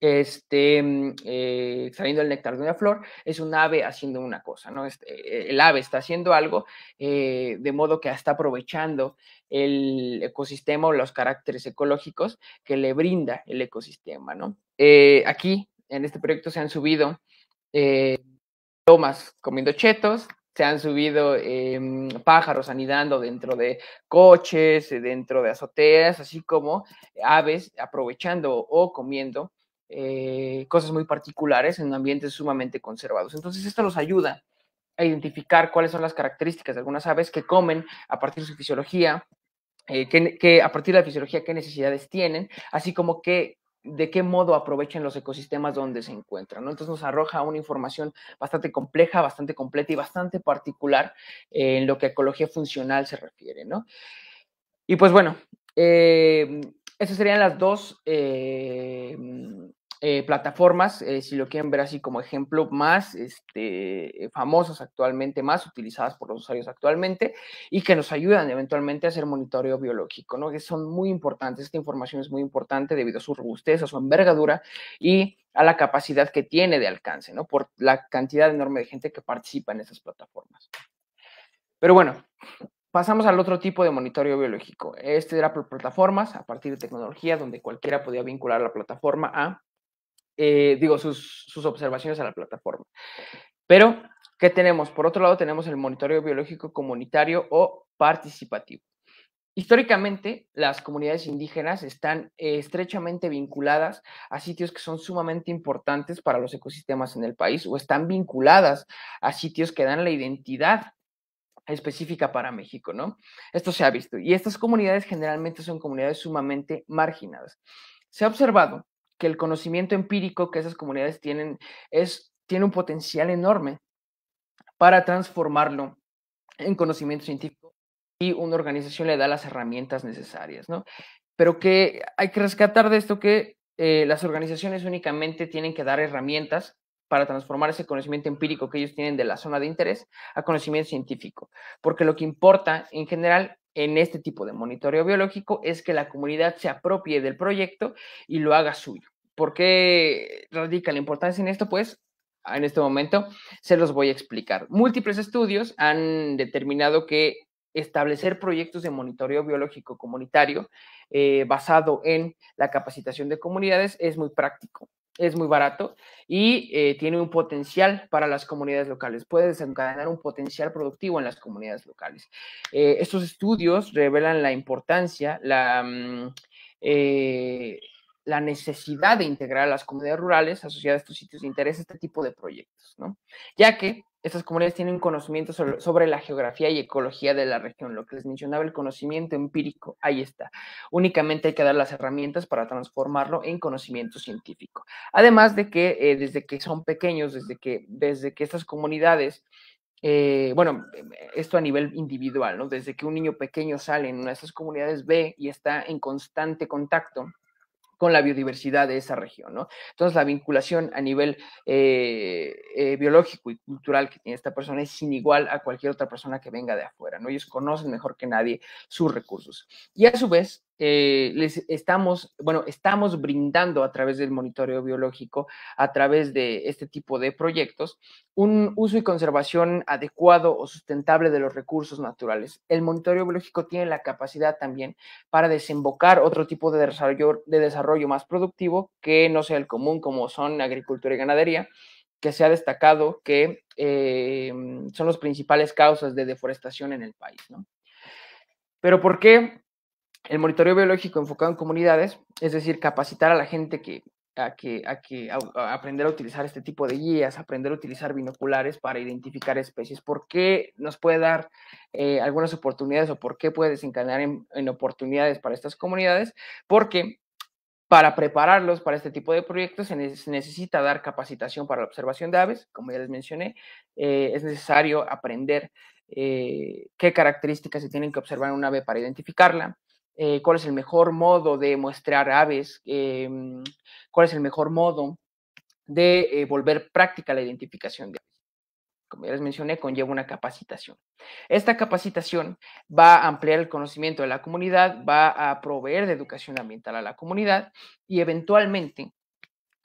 este, saliendo mm, eh, el néctar de una flor, es un ave haciendo una cosa, ¿no? Este, el ave está haciendo algo, eh, de modo que está aprovechando el ecosistema o los caracteres ecológicos que le brinda el ecosistema, ¿no? Eh, aquí, en este proyecto, se han subido tomas comiendo chetos, se han subido pájaros anidando dentro de coches, dentro de azoteas, así como aves aprovechando o comiendo eh, cosas muy particulares en ambientes sumamente conservados. Entonces esto nos ayuda a identificar cuáles son las características de algunas aves que comen a partir de su fisiología, eh, que, a partir de la fisiología qué necesidades tienen, así como qué, de qué modo aprovechan los ecosistemas donde se encuentran. Entonces nos arroja una información bastante compleja, bastante completa y bastante particular en lo que a ecología funcional se refiere. ¿no? Y pues bueno, eh, esas serían las dos eh, eh, plataformas, eh, si lo quieren ver así como ejemplo, más este, famosas actualmente, más utilizadas por los usuarios actualmente y que nos ayudan eventualmente a hacer monitoreo biológico, ¿no? Que son muy importantes, esta información es muy importante debido a su robustez, a su envergadura y a la capacidad que tiene de alcance, ¿no? Por la cantidad enorme de gente que participa en esas plataformas. Pero bueno, Pasamos al otro tipo de monitoreo biológico. Este era por plataformas, a partir de tecnología, donde cualquiera podía vincular la plataforma a eh, digo, sus, observaciones a la plataforma. Pero, ¿qué tenemos? Por otro lado, tenemos el monitoreo biológico comunitario o participativo. Históricamente, las comunidades indígenas están eh, estrechamente vinculadas a sitios que son sumamente importantes para los ecosistemas en el país o están vinculadas a sitios que dan la identidad específica para México, ¿no? Esto se ha visto y estas comunidades generalmente son comunidades sumamente marginadas. Se ha observado que el conocimiento empírico que esas comunidades tienen es, tiene un potencial enorme para transformarlo en conocimiento científico y una organización le da las herramientas necesarias, ¿no? Pero que hay que rescatar de esto que eh, las organizaciones únicamente tienen que dar herramientas para transformar ese conocimiento empírico que ellos tienen de la zona de interés a conocimiento científico, porque lo que importa en general en este tipo de monitoreo biológico es que la comunidad se apropie del proyecto y lo haga suyo. ¿Por qué radica la importancia en esto? Pues en este momento se los voy a explicar. Múltiples estudios han determinado que establecer proyectos de monitoreo biológico comunitario eh, basado en la capacitación de comunidades es muy práctico es muy barato y eh, tiene un potencial para las comunidades locales, puede desencadenar un potencial productivo en las comunidades locales. Eh, estos estudios revelan la importancia, la, mm, eh, la necesidad de integrar a las comunidades rurales asociadas a estos sitios de interés, este tipo de proyectos, ¿no? ya que estas comunidades tienen conocimiento sobre, la geografía y ecología de la región, lo que les mencionaba, el conocimiento empírico, ahí está. Únicamente hay que dar las herramientas para transformarlo en conocimiento científico. Además de que eh, desde que son pequeños, desde que, desde que estas comunidades, eh, bueno, esto a nivel individual, ¿no? Desde que un niño pequeño sale en una de estas comunidades, ve y está en constante contacto con la biodiversidad de esa región, ¿no? Entonces, la vinculación a nivel eh, eh, biológico y cultural que tiene esta persona es sin igual a cualquier otra persona que venga de afuera, ¿no? Ellos conocen mejor que nadie sus recursos. Y a su vez, eh, les estamos, bueno, estamos brindando a través del monitoreo biológico, a través de este tipo de proyectos, un uso y conservación adecuado o sustentable de los recursos naturales. El monitoreo biológico tiene la capacidad también para desembocar otro tipo de desarrollo, más productivo que no sea el común, como son agricultura y ganadería, que se ha destacado que eh, son las principales causas de deforestación en el país. Pero ¿por qué el monitoreo biológico enfocado en comunidades, es decir, capacitar a la gente que, a que, a aprender a utilizar este tipo de guías, aprender a utilizar binoculares para identificar especies. ¿Por qué nos puede dar eh, algunas oportunidades o por qué puede desencadenar en, oportunidades para estas comunidades? Porque para prepararlos para este tipo de proyectos se necesita dar capacitación para la observación de aves, como ya les mencioné, eh, es necesario aprender eh, qué características se tienen que observar en un ave para identificarla, eh, cuál es el mejor modo de mostrar aves, em, cuál es el mejor modo de eh, volver práctica la identificación de aves. Como ya les mencioné, conlleva una capacitación. Esta capacitación va a ampliar el conocimiento de la comunidad, va a proveer de educación ambiental a la comunidad y eventualmente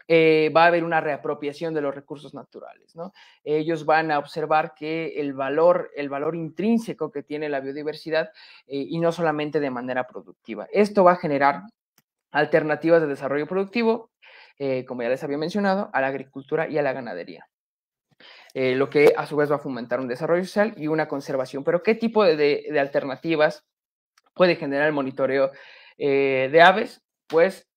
eh, va a haber una reapropiación de los recursos naturales. ¿no? Ellos van a observar que el valor, el valor intrínseco que tiene la biodiversidad eh, y no solamente de manera productiva. Esto va a generar alternativas de desarrollo productivo, eh, como ya les había mencionado, a la agricultura y a la ganadería. lo que a su vez va a fomentar un desarrollo social y una conservación. Pero ¿qué tipo de, de alternativas puede generar el monitoreo de aves? Pues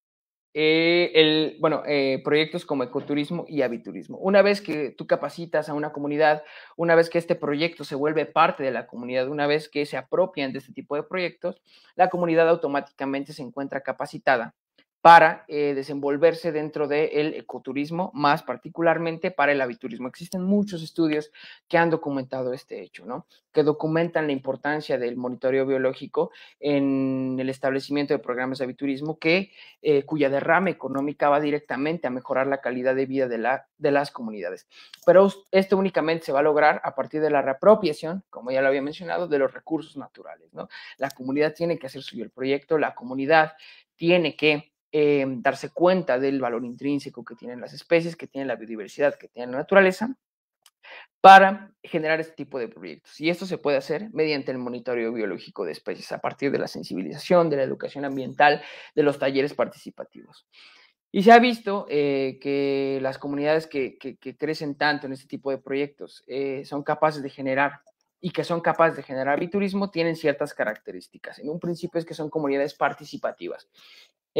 eh, el, bueno, eh, proyectos como ecoturismo y aviturismo. Una vez que tú capacitas a una comunidad, una vez que este proyecto se vuelve parte de la comunidad, una vez que se apropian de este tipo de proyectos, la comunidad automáticamente se encuentra capacitada para eh, desenvolverse dentro del ecoturismo, más particularmente para el aviturismo. Existen muchos estudios que han documentado este hecho, ¿no? Que documentan la importancia del monitoreo biológico en el establecimiento de programas de habiturismo, que, eh, cuya derrama económica va directamente a mejorar la calidad de vida de, la, de las comunidades. Pero esto únicamente se va a lograr a partir de la reapropiación, como ya lo había mencionado, de los recursos naturales, ¿no? La comunidad tiene que hacer suyo el proyecto, la comunidad tiene que Em, darse cuenta del valor intrínseco que tienen las especies, que tienen la biodiversidad, que tiene la naturaleza, para generar este tipo de proyectos. Y esto se puede hacer mediante el monitoreo biológico de especies, a partir de la sensibilización, de la educación ambiental, de los talleres participativos. Y se ha visto eh, que las comunidades que, crecen tanto en este tipo de proyectos eh, son capaces de generar y que son capaces de generar turismo tienen ciertas características. En un principio es que son comunidades participativas.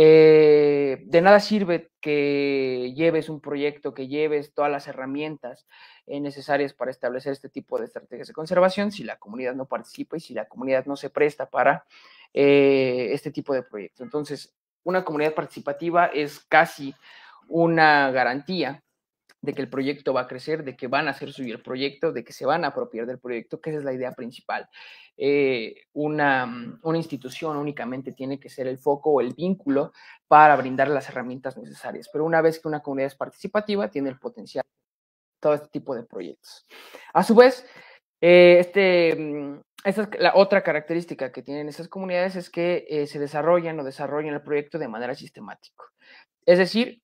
Eh, de nada sirve que lleves un proyecto, que lleves todas las herramientas necesarias para establecer este tipo de estrategias de conservación si la comunidad no participa y si la comunidad no se presta para eh, este tipo de proyectos. Entonces, una comunidad participativa es casi una garantía de que el proyecto va a crecer, de que van a hacer subir el proyecto, de que se van a apropiar del proyecto, que esa es la idea principal. Eh, mm, una, institución únicamente tiene que ser el foco o el vínculo para brindar las herramientas necesarias, pero una vez que una comunidad es participativa, tiene el potencial todo este tipo de proyectos. A su vez, eh, este, mm, la otra característica que tienen estas comunidades es que eh, se desarrollan o desarrollan el proyecto de manera sistemática. Es decir,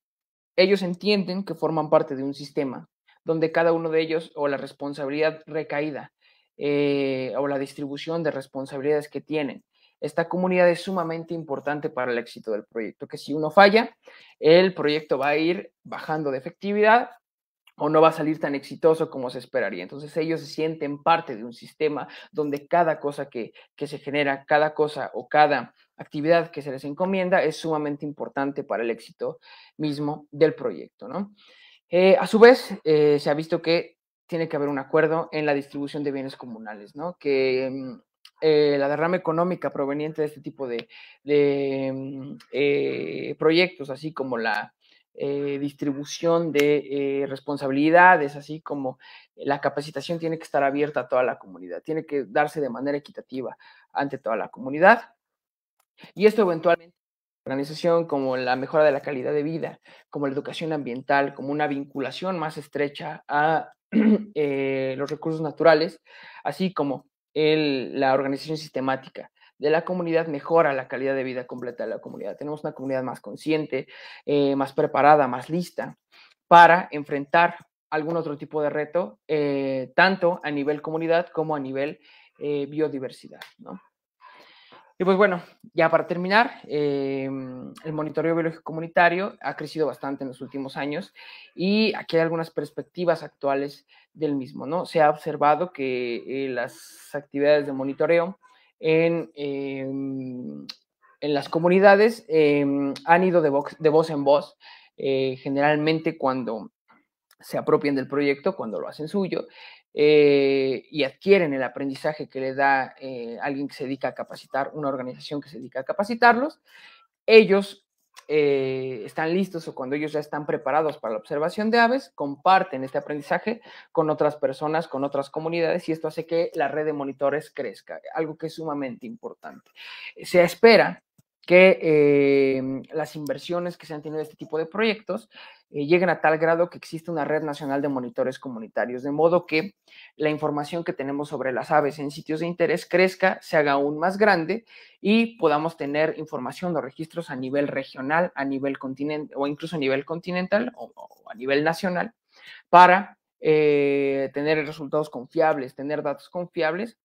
ellos entienden que forman parte de un sistema donde cada uno de ellos o la responsabilidad recaída eh, o la distribución de responsabilidades que tienen. Esta comunidad es sumamente importante para el éxito del proyecto, que si uno falla, el proyecto va a ir bajando de efectividad o no va a salir tan exitoso como se esperaría. Entonces ellos se sienten parte de un sistema donde cada cosa que, se genera, cada cosa o cada actividad que se les encomienda es sumamente importante para el éxito mismo del proyecto. ¿no? Eh, a su vez, eh, se ha visto que tiene que haber un acuerdo en la distribución de bienes comunales, ¿no? que mm, eh, la derrama económica proveniente de este tipo de mm, proyectos, así como la eh, distribución de eh, responsabilidades, así como la capacitación tiene que estar abierta a toda la comunidad, tiene que darse de manera equitativa ante toda la comunidad. Y esto eventualmente organización como la mejora de la calidad de vida, como la educación ambiental, como una vinculación más estrecha a eh, los recursos naturales, así como la organización sistemática de la comunidad mejora la calidad de vida completa de la comunidad. Tenemos una comunidad más consciente, eh, más preparada, más lista para enfrentar algún otro tipo de reto, eh, tanto a nivel comunidad como a nivel eh, biodiversidad. Y pues bueno, ya para terminar, el monitoreo biológico comunitario ha crecido bastante en los últimos años y aquí hay algunas perspectivas actuales del mismo, ¿no? Se ha observado que las actividades de monitoreo Em, en, las comunidades em, han ido de, voz en voz, eh, generalmente cuando se apropien del proyecto, cuando lo hacen suyo, eh, y adquieren el aprendizaje que le da eh, alguien que se dedica a capacitar, una organización que se dedica a capacitarlos, ellos eh, están listos o cuando ellos ya están preparados para la observación de aves, comparten este aprendizaje con otras personas, con otras comunidades y esto hace que la red de monitores crezca, algo que es sumamente importante. Se espera que em, las inversiones que se han tenido en este tipo de proyectos eh, lleguen a tal grado que existe una red nacional de monitores comunitarios, de modo que la información que tenemos sobre las aves en sitios de interés crezca, se haga aún más grande y podamos tener información o registros a nivel regional, a nivel continental o incluso a nivel continental o, a nivel nacional para eh, tener resultados confiables, tener datos confiables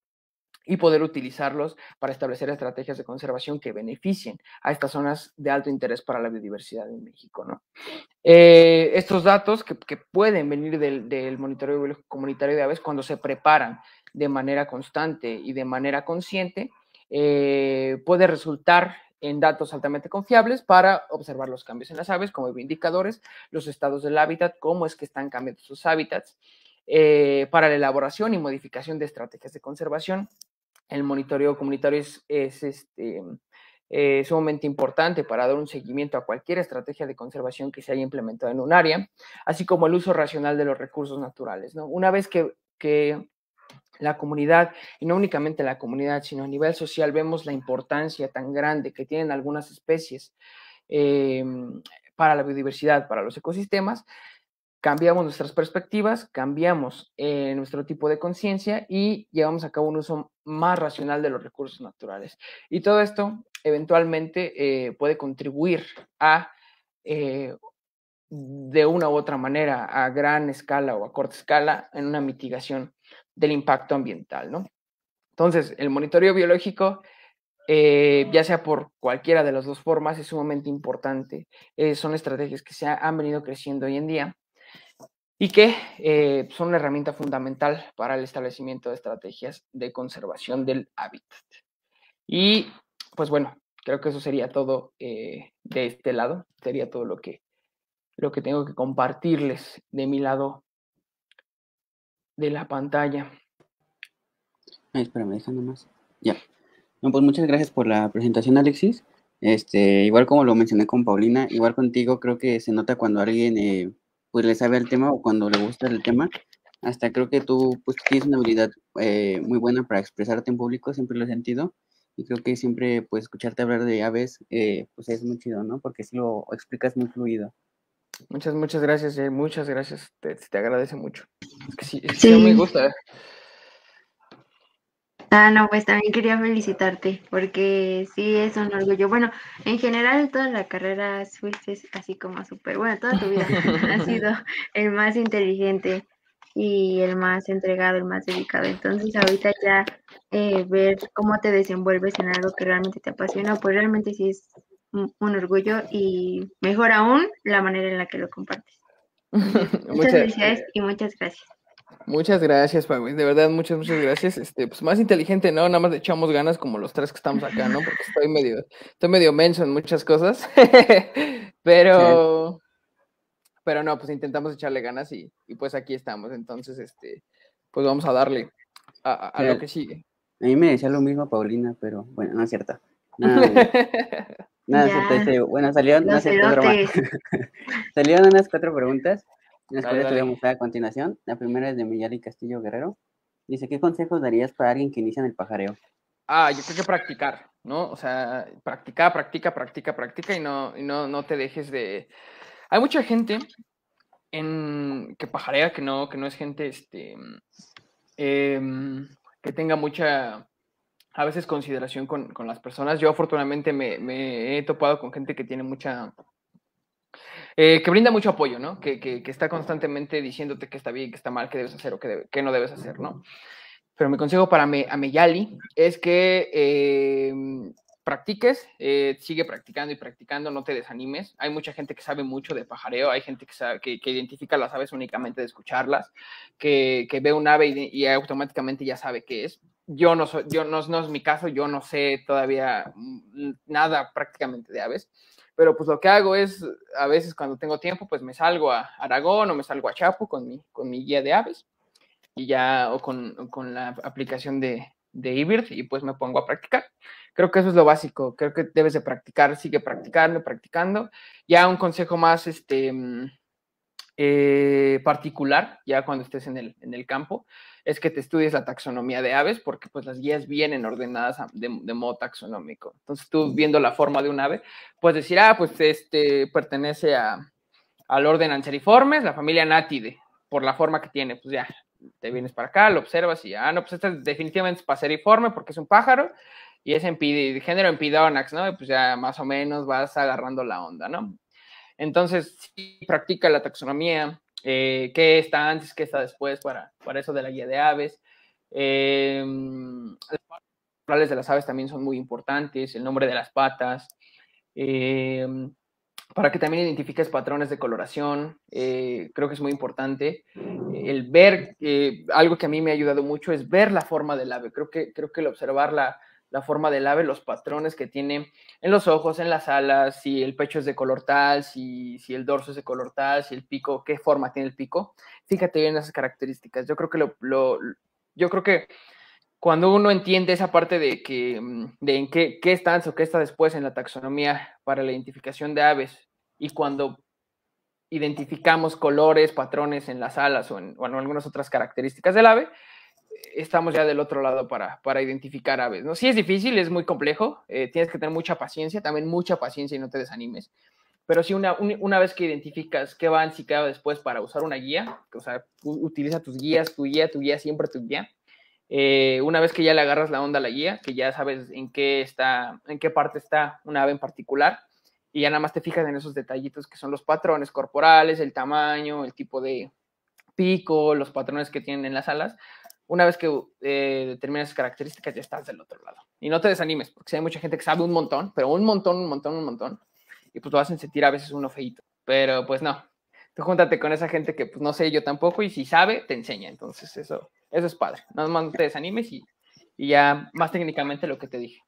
y poder utilizarlos para establecer estrategias de conservación que beneficien a estas zonas de alto interés para la biodiversidad en México. Eh, estos datos que, pueden venir del, del, monitoreo comunitario de aves cuando se preparan de manera constante y de manera consciente, eh, puede resultar en datos altamente confiables para observar los cambios en las aves como indicadores, los estados del hábitat, cómo es que están cambiando sus hábitats, eh, para la elaboración y modificación de estrategias de conservación el monitoreo comunitario es, este, eh, sumamente importante para dar un seguimiento a cualquier estrategia de conservación que se haya implementado en un área, así como el uso racional de los recursos naturales. Una vez que, la comunidad, y no únicamente la comunidad, sino a nivel social, vemos la importancia tan grande que tienen algunas especies em, para la biodiversidad, para los ecosistemas, cambiamos nuestras perspectivas, cambiamos eh, nuestro tipo de conciencia y llevamos a cabo un uso más racional de los recursos naturales. Y todo esto eventualmente eh, puede contribuir a, eh, de una u otra manera, a gran escala o a corta escala, en una mitigación del impacto ambiental, ¿no? Entonces, el monitoreo biológico ya sea por cualquiera de las dos formas, es sumamente importante. son estrategias que se han venido creciendo hoy en día y que eh, son una herramienta fundamental para el establecimiento de estrategias de conservación del hábitat. Y pues bueno, creo que eso sería todo eh, de este lado, sería todo lo que, lo que tengo que compartirles de mi lado de la pantalla. Ay, me déjame nomás Ya. No, pues muchas gracias por la presentación, Alexis. Este, igual como lo mencioné con Paulina, igual contigo, creo que se nota cuando alguien eh, pues le sabe al tema o cuando le gusta el tema. Hasta creo que tú pues tienes una habilidad eh, muy buena para expresarte en público, siempre lo he sentido. Y creo que siempre pues escucharte hablar de aves eh, pues es muy chido, ¿no? Porque si lo explicas muy fluido. Muchas, muchas gracias, eh, Muchas gracias. Te, te agradece mucho. Es que sí, sí. me gusta. Ah, no, pues también quería felicitarte, porque sí es un orgullo. Bueno, en general toda la carrera fuiste así como súper, bueno, toda tu vida has sido el más inteligente y el más entregado, el más dedicado. Entonces ahorita ya eh, ver cómo te desenvuelves en algo que realmente te apasiona, pues realmente sí es un, orgullo y mejor aún la manera en la que lo compartes. Muchas, muchas felicidades eh, y muchas gracias. Muchas gracias, Pablo. De verdad, muchas, muchas gracias. Este, pues más inteligente, ¿no? Nada más echamos ganas como los tres que estamos acá, ¿no? Porque estoy medio, estoy medio menso en muchas cosas. pero, pero no, pues intentamos echarle ganas y, y, pues aquí estamos. Entonces, este, pues vamos a darle a, lo que sigue. A mí me decía lo mismo Paulina, pero bueno, no es cierto, Nada, este, Bueno, salieron unas cuatro preguntas. Las a continuación. La primera es de y Castillo Guerrero. Dice, ¿qué consejos darías para alguien que inicia en el pajareo? Ah, yo creo que practicar, ¿no? O sea, practica, practica, practica, practica y no, y no, no te dejes de... Hay mucha gente en que pajarea que no, que no es gente este, em, que tenga mucha a veces consideración con, las personas. Yo afortunadamente me, me, he topado con gente que tiene mucha eh, que brinda mucho apoyo, ¿no? Que, que, está constantemente diciéndote que está bien, que está mal, que debes hacer o que, que no debes hacer, ¿no? Pero mi consejo para a Meyali es que eh, practiques, eh, sigue practicando y practicando, no te desanimes. Hay mucha gente que sabe mucho de pajareo, hay gente que, que, identifica las aves únicamente de escucharlas, que, que ve un ave y, automáticamente ya sabe qué es. Yo no, soy, yo no, no es mi caso, yo no sé todavía mm, nada prácticamente de aves pero pues lo que hago es, a veces cuando tengo tiempo, pues me salgo a Aragón o me salgo a Chapo con mi, con mi guía de aves y ya, o con, la aplicación de, de Ibird y pues me pongo a practicar. Creo que eso es lo básico, creo que debes de practicar, sigue practicando, practicando. Ya un consejo más, este, mm, eh, particular, ya cuando estés en el, en el, campo, es que te estudies la taxonomía de aves, porque pues las guías vienen ordenadas de, modo taxonómico. Entonces tú mm. viendo la forma de un ave, puedes decir, ah, pues este pertenece a, al orden Anseriformes, la familia Nátide por la forma que tiene, pues ya, te vienes para acá, lo observas y, ah, no, pues este definitivamente es paseriforme porque es un pájaro y es en, género Empidonax, ¿no? Y pues ya más o menos vas agarrando la onda, ¿no? Entonces, sí practica la taxonomía, eh, qué está antes, qué está después para, para eso de la guía de aves. Los eh, las de las aves también son muy importantes, el nombre de las patas, eh, para que también identifiques patrones de coloración, creo que es muy importante. El ver, algo que a mí me ha ayudado mucho es ver la forma del ave, creo que, creo que el observarla la forma del ave, los patrones que tiene en los ojos, en las alas, si el pecho es de color tal, si, si el dorso es de color tal, si el pico, qué forma tiene el pico. Fíjate bien esas características. Yo creo que lo, yo creo que cuando uno entiende esa parte de que mm, de en qué, qué está o qué está después en la taxonomía para la identificación de aves y cuando identificamos colores, patrones en las alas o en, algunas otras características del ave, estamos ya del otro lado para, para identificar aves, ¿no? Sí es difícil, es muy complejo, eh, tienes que tener mucha paciencia, también mucha paciencia y no te desanimes, pero sí una, una vez que identificas qué van si qué después para usar una guía, o sea, utiliza tus guías, tu guía, tu guía, siempre tu guía, eh, una vez que ya le agarras la onda a la guía, que ya sabes en qué está, en qué parte está una ave en particular, y ya nada más te fijas en esos detallitos que son los patrones corporales, el tamaño, el tipo de pico, los patrones que tienen en las alas, una vez que eh, esas características, ya estás del otro lado. Y no te desanimes, porque hay mucha gente que sabe un montón, pero un montón, un montón, un montón. Y pues lo hacen sentir a veces uno feito. Pero pues no. Tú júntate con esa gente que pues no sé yo tampoco y si sabe, te enseña. Entonces eso, eso es padre. Nada más no te desanimes y, y ya más técnicamente lo que te dije.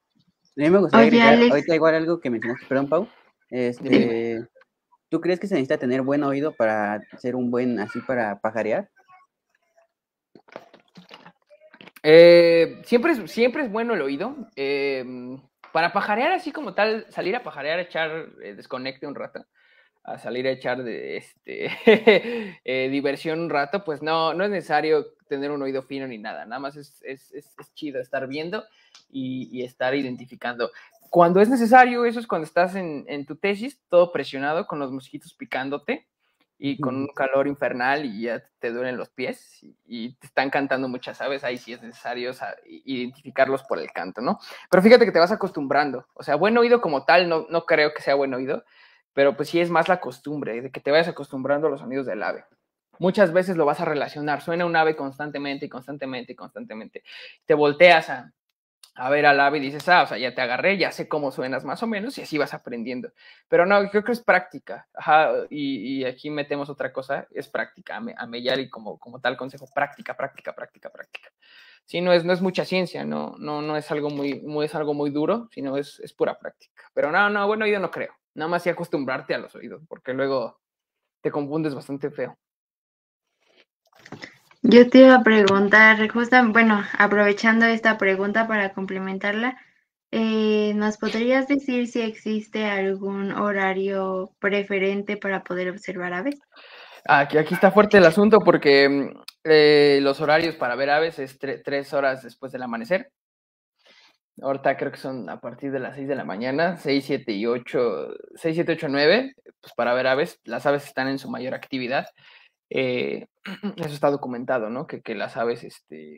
A mí me gustaría ahorita igual algo que mencionaste, perdón, Pau. Este, ¿Tú crees que se necesita tener buen oído para ser un buen, así para pajarear? Eh, siempre, es, siempre es bueno el oído. Eh, para pajarear así como tal, salir a pajarear, echar, eh, desconecte un rato, a salir a echar de, este, diversión un rato, pues no, no es necesario tener un oído fino ni nada, nada más es, es, chido estar viendo y, estar identificando. Cuando es necesario, eso es cuando estás en, en tu tesis, todo presionado, con los mosquitos picándote, y con un calor infernal y ya te duelen los pies y te están cantando muchas aves, ahí sí es necesario identificarlos por el canto, ¿no? Pero fíjate que te vas acostumbrando, o sea, buen oído como tal, no, no creo que sea buen oído, pero pues sí es más la costumbre de que te vayas acostumbrando a los sonidos del ave. Muchas veces lo vas a relacionar, suena un ave constantemente y constantemente y constantemente. Te volteas a, a ver al y dices, ah, o sea, ya te agarré, ya sé cómo suenas más o menos y así vas aprendiendo. Pero no, yo creo que es práctica. Ajá, y, aquí metemos otra cosa, es práctica. A, mellar y como, como tal consejo, práctica, práctica, práctica, práctica. Si no es, no es mucha ciencia, no, no, no es algo muy, muy, es algo muy duro, sino es, es pura práctica. Pero no, no, bueno, yo no creo. Nada más si acostumbrarte a los oídos, porque luego te confundes bastante feo. Yo te iba a preguntar, respuesta bueno, aprovechando esta pregunta para complementarla, eh, ¿nos podrías decir si existe algún horario preferente para poder observar aves? Aquí, aquí está fuerte el asunto porque mm, eh, los horarios para ver aves es tres horas después del amanecer. Ahorita creo que son a partir de las seis de la mañana, seis, siete y ocho, seis, siete, ocho, nueve, pues para ver aves, las aves están en su mayor actividad. Eh, eso está documentado, ¿no? Que, las aves este,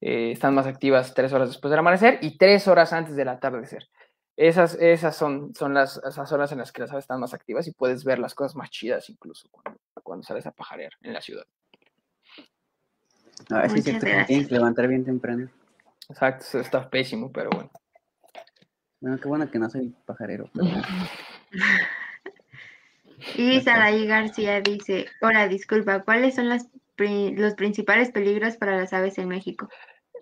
eh, están más activas tres horas después del amanecer y tres horas antes del atardecer. Esas, esas son, son las, esas horas en las que las aves están más activas y puedes ver las cosas más chidas incluso cuando, sales a pajarear en la ciudad. es ah, te tienes que levantar bien temprano. Exacto, eso está pésimo, pero bueno. Bueno, ah, qué bueno que no el pajarero. Y Saraí García dice, hola, disculpa, ¿cuáles son las, los principales peligros para las aves en México?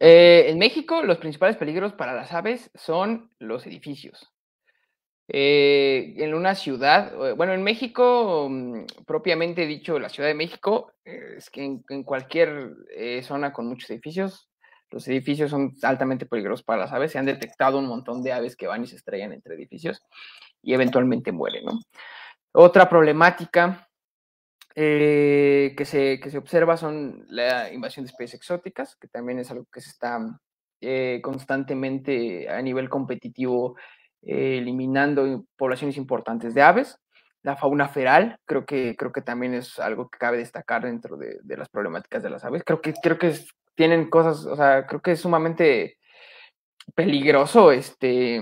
Eh, en México, los principales peligros para las aves son los edificios. Eh, en una ciudad, eh, bueno, en México, mm, propiamente dicho, la Ciudad de México, es que en cualquier zona con muchos edificios, los edificios son altamente peligrosos para las aves. Se han detectado un montón de aves que van y se estrellan entre edificios y eventualmente mueren, ¿no? Otra problemática eh, que, se, observa son la invasión de especies exóticas, que también es algo que se está eh, constantemente a nivel competitivo eh, eliminando poblaciones importantes de aves. La fauna feral, creo que, creo que también es algo que cabe destacar dentro de, las problemáticas de las aves. Creo que, creo que tienen cosas, o sea, creo que es sumamente peligroso este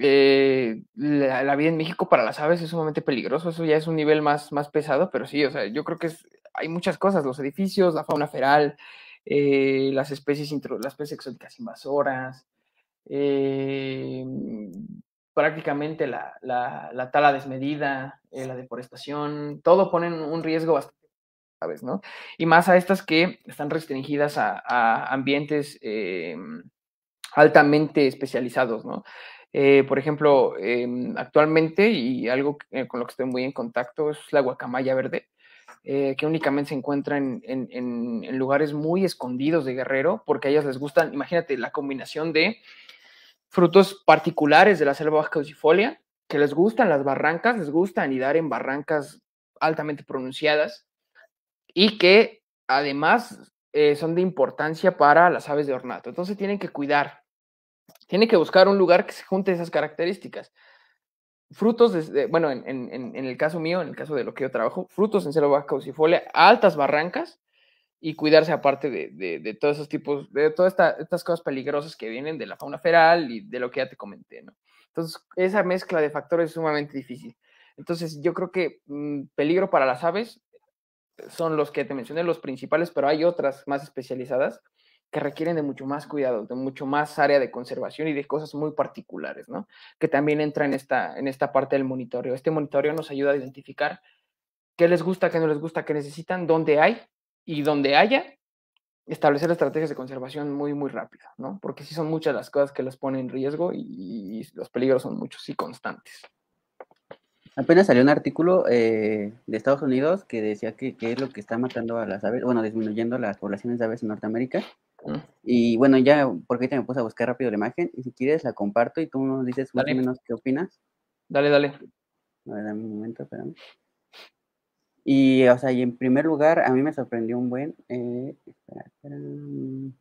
eh, la, vida en México para las aves es sumamente peligroso, eso ya es un nivel más, más pesado, pero sí, o sea, yo creo que hay muchas cosas, los edificios, la fauna feral, eh, las, especies las especies exóticas invasoras, eh, prácticamente la, la, la, tala desmedida, la deforestación, todo ponen un riesgo bastante aves, ¿no? Y más a estas que están restringidas a ambientes em, altamente especializados, ¿no? Eh, por ejemplo, em, actualmente, y algo eh, con lo que estoy muy en contacto, es la guacamaya verde, eh, que únicamente se encuentra en, lugares muy escondidos de Guerrero, porque a ellas les gustan, imagínate, la combinación de frutos particulares de la selva baja caucifolia, que les gustan las barrancas, les gusta anidar en barrancas altamente pronunciadas, y que además son de importancia para las aves de ornato. Entonces tienen que cuidar tiene que buscar un lugar que se junte esas características. Frutos, bueno, en, el caso mío, en el caso de lo que yo trabajo, frutos en selva caucifolia, altas barrancas y cuidarse aparte de, todos esos tipos, de todas estas cosas peligrosas que vienen de la fauna feral y de lo que ya te comenté, ¿no? Entonces, esa mezcla de factores es sumamente difícil. Entonces, yo creo que mm, peligro para las aves eh, son los que te mencioné, los principales, pero hay otras más especializadas que requieren de mucho más cuidado, de mucho más área de conservación y de cosas muy particulares, ¿no? Que también entra en esta, en esta parte del monitoreo. Este monitoreo nos ayuda a identificar qué les gusta, qué no les gusta, qué necesitan, dónde hay y dónde haya, establecer estrategias de conservación muy, muy rápido, ¿no? Porque sí son muchas las cosas que los ponen en riesgo y, los peligros son muchos y constantes. Apenas salió un artículo eh, de Estados Unidos que decía que, qué es lo que está matando a las aves, bueno, disminuyendo las poblaciones de aves en Norteamérica. Y bueno, ya, porque ahorita me puse a buscar rápido la imagen, y si quieres la comparto y tú nos dices menos qué opinas. Dale, dale. dame un momento, espérame. Y, o sea, y en primer lugar, a mí me sorprendió un buen... Eh, espera, espera. Mm.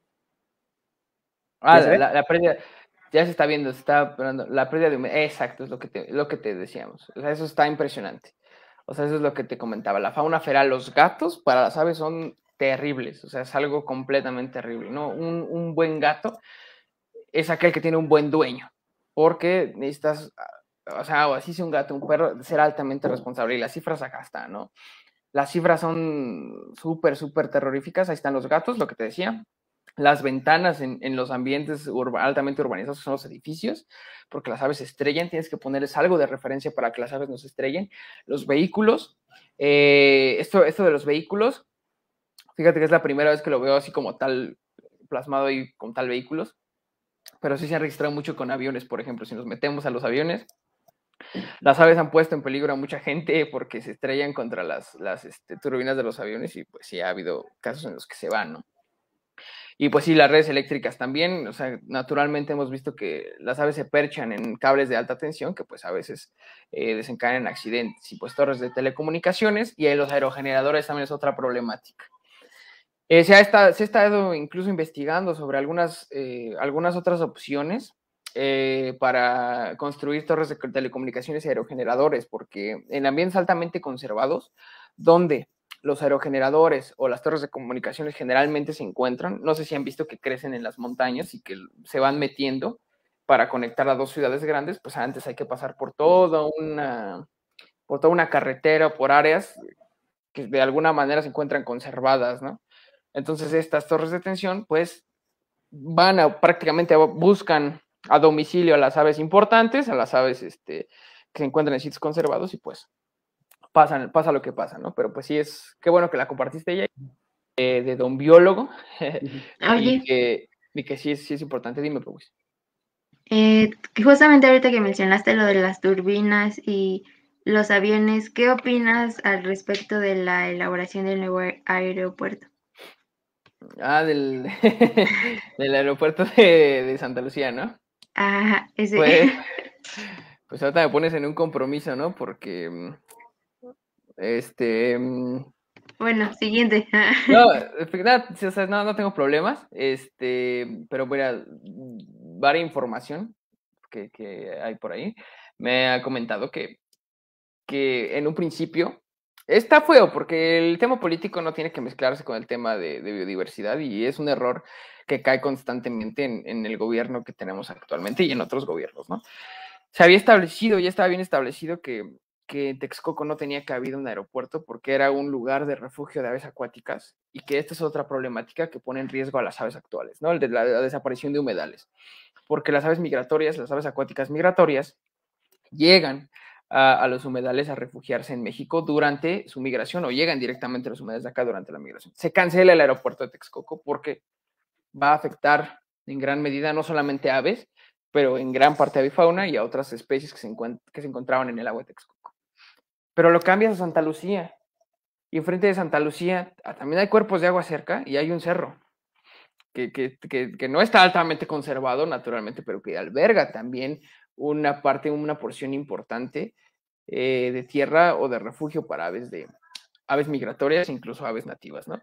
Ah, la, pérdida, ya se está viendo, se está la pérdida de humedad, exacto, es lo que, te, lo que te decíamos, eso está impresionante, o sea, eso es lo que te comentaba, la fauna feral, los gatos para las aves son terribles, o sea, es algo completamente terrible, ¿no? Un, buen gato es aquel que tiene un buen dueño, porque necesitas, o sea, o así sea un gato, un perro, ser altamente responsable, y las cifras acá están, ¿no? Las cifras son súper, súper terroríficas, ahí están los gatos, lo que te decía, las ventanas en, los ambientes altamente urbanizados son los edificios, porque las aves estrellan, tienes que ponerles algo de referencia para que las aves no se estrellen. Los vehículos, eh, esto, esto de los vehículos, Fíjate que es la primera vez que lo veo así como tal, plasmado y con tal vehículos. Pero sí se han registrado mucho con aviones, por ejemplo. Si nos metemos a los aviones, las aves han puesto en peligro a mucha gente porque se estrellan contra las, este, turbinas de los aviones y pues sí ha habido casos en los que se van, ¿no? Y pues sí, las redes eléctricas también, o sea, naturalmente hemos visto que las aves se perchan en cables de alta tensión que pues a veces eh, desencadenan accidentes y pues torres de telecomunicaciones y ahí los aerogeneradores también es otra problemática. Eh, se, ha estado, incluso investigando sobre algunas, eh, algunas otras opciones eh, para construir torres de telecomunicaciones y aerogeneradores, porque en ambientes altamente conservados, donde los aerogeneradores o las torres de comunicaciones generalmente se encuentran, no sé si han visto que crecen en las montañas y que se van metiendo para conectar a dos ciudades grandes, pues antes hay que pasar por toda una, por toda una carretera, por áreas que de alguna manera se encuentran conservadas, ¿no? Entonces estas torres de tensión pues van a prácticamente buscan a domicilio a las aves importantes, a las aves este, que se encuentran en sitios conservados y pues pasan, pasa lo que pasa, ¿no? Pero pues sí es, qué bueno que la compartiste ella, eh, de don biólogo, y, que, sí, sí, es importante, dime pues. Eh, justamente ahorita que mencionaste lo de las turbinas y los aviones, ¿qué opinas al respecto de la elaboración del nuevo aeropuerto? Ah, del, del aeropuerto de, Santa Lucía, ¿no? Ajá, ese. Pues, pues ahorita pones en un compromiso, ¿no? Porque, mm, este... Mm, bueno, siguiente. No, eh, no, no tengo problemas, este, pero voy a dar información que, que, hay por ahí. Me ha comentado que, que en un principio Está feo porque el tema político no tiene que mezclarse con el tema de, biodiversidad y es un error que cae constantemente en, el gobierno que tenemos actualmente y en otros gobiernos, ¿no? Se había establecido, y estaba bien establecido que, que Texcoco no tenía que haber un aeropuerto porque era un lugar de refugio de aves acuáticas y que esta es otra problemática que pone en riesgo a las aves actuales, ¿no? de la desaparición de humedales. Porque las aves migratorias, las aves acuáticas migratorias, llegan a, los humedales a refugiarse en México durante su migración o llegan directamente a los humedales de acá durante la migración. Se cancela el aeropuerto de Texcoco porque va a afectar en gran medida no solamente a aves, pero en gran parte a avifauna y a otras especies que se, que se encontraban en el agua de Texcoco. Pero lo cambias a Santa Lucía. Y enfrente de Santa Lucía ah, también hay cuerpos de agua cerca y hay un cerro. que, que, no está altamente conservado naturalmente, pero que alberga también una parte, una porción importante eh, de tierra o de refugio para aves, de, aves migratorias, incluso aves nativas, ¿no?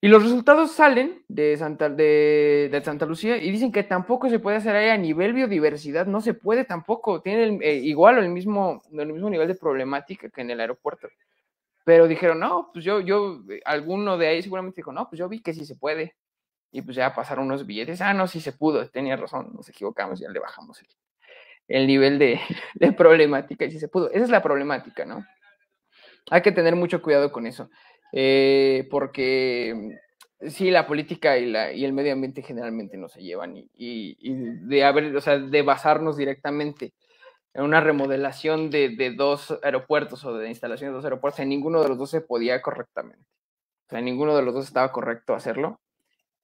Y los resultados salen de Santa, de, Santa Lucía y dicen que tampoco se puede hacer ahí a nivel biodiversidad, no se puede tampoco, tiene eh, igual o el mismo, mismo nivel de problemática que en el aeropuerto. Pero dijeron, no, pues yo, yo, eh, alguno de ahí seguramente dijo, no, pues yo vi que sí se puede. Y pues ya pasaron unos billetes, ah, no, sí se pudo, tenía razón, nos equivocamos, ya le bajamos el, el nivel de, problemática y si se pudo. Esa es la problemática, ¿no? Hay que tener mucho cuidado con eso, eh, porque mm, sí, la política y, la, y, el medio ambiente generalmente no se llevan y, de, haber, o sea, de basarnos directamente en una remodelación de, de, dos aeropuertos o de instalación de dos aeropuertos, en ninguno de los dos se podía correctamente. O sea, en ninguno de los dos estaba correcto hacerlo.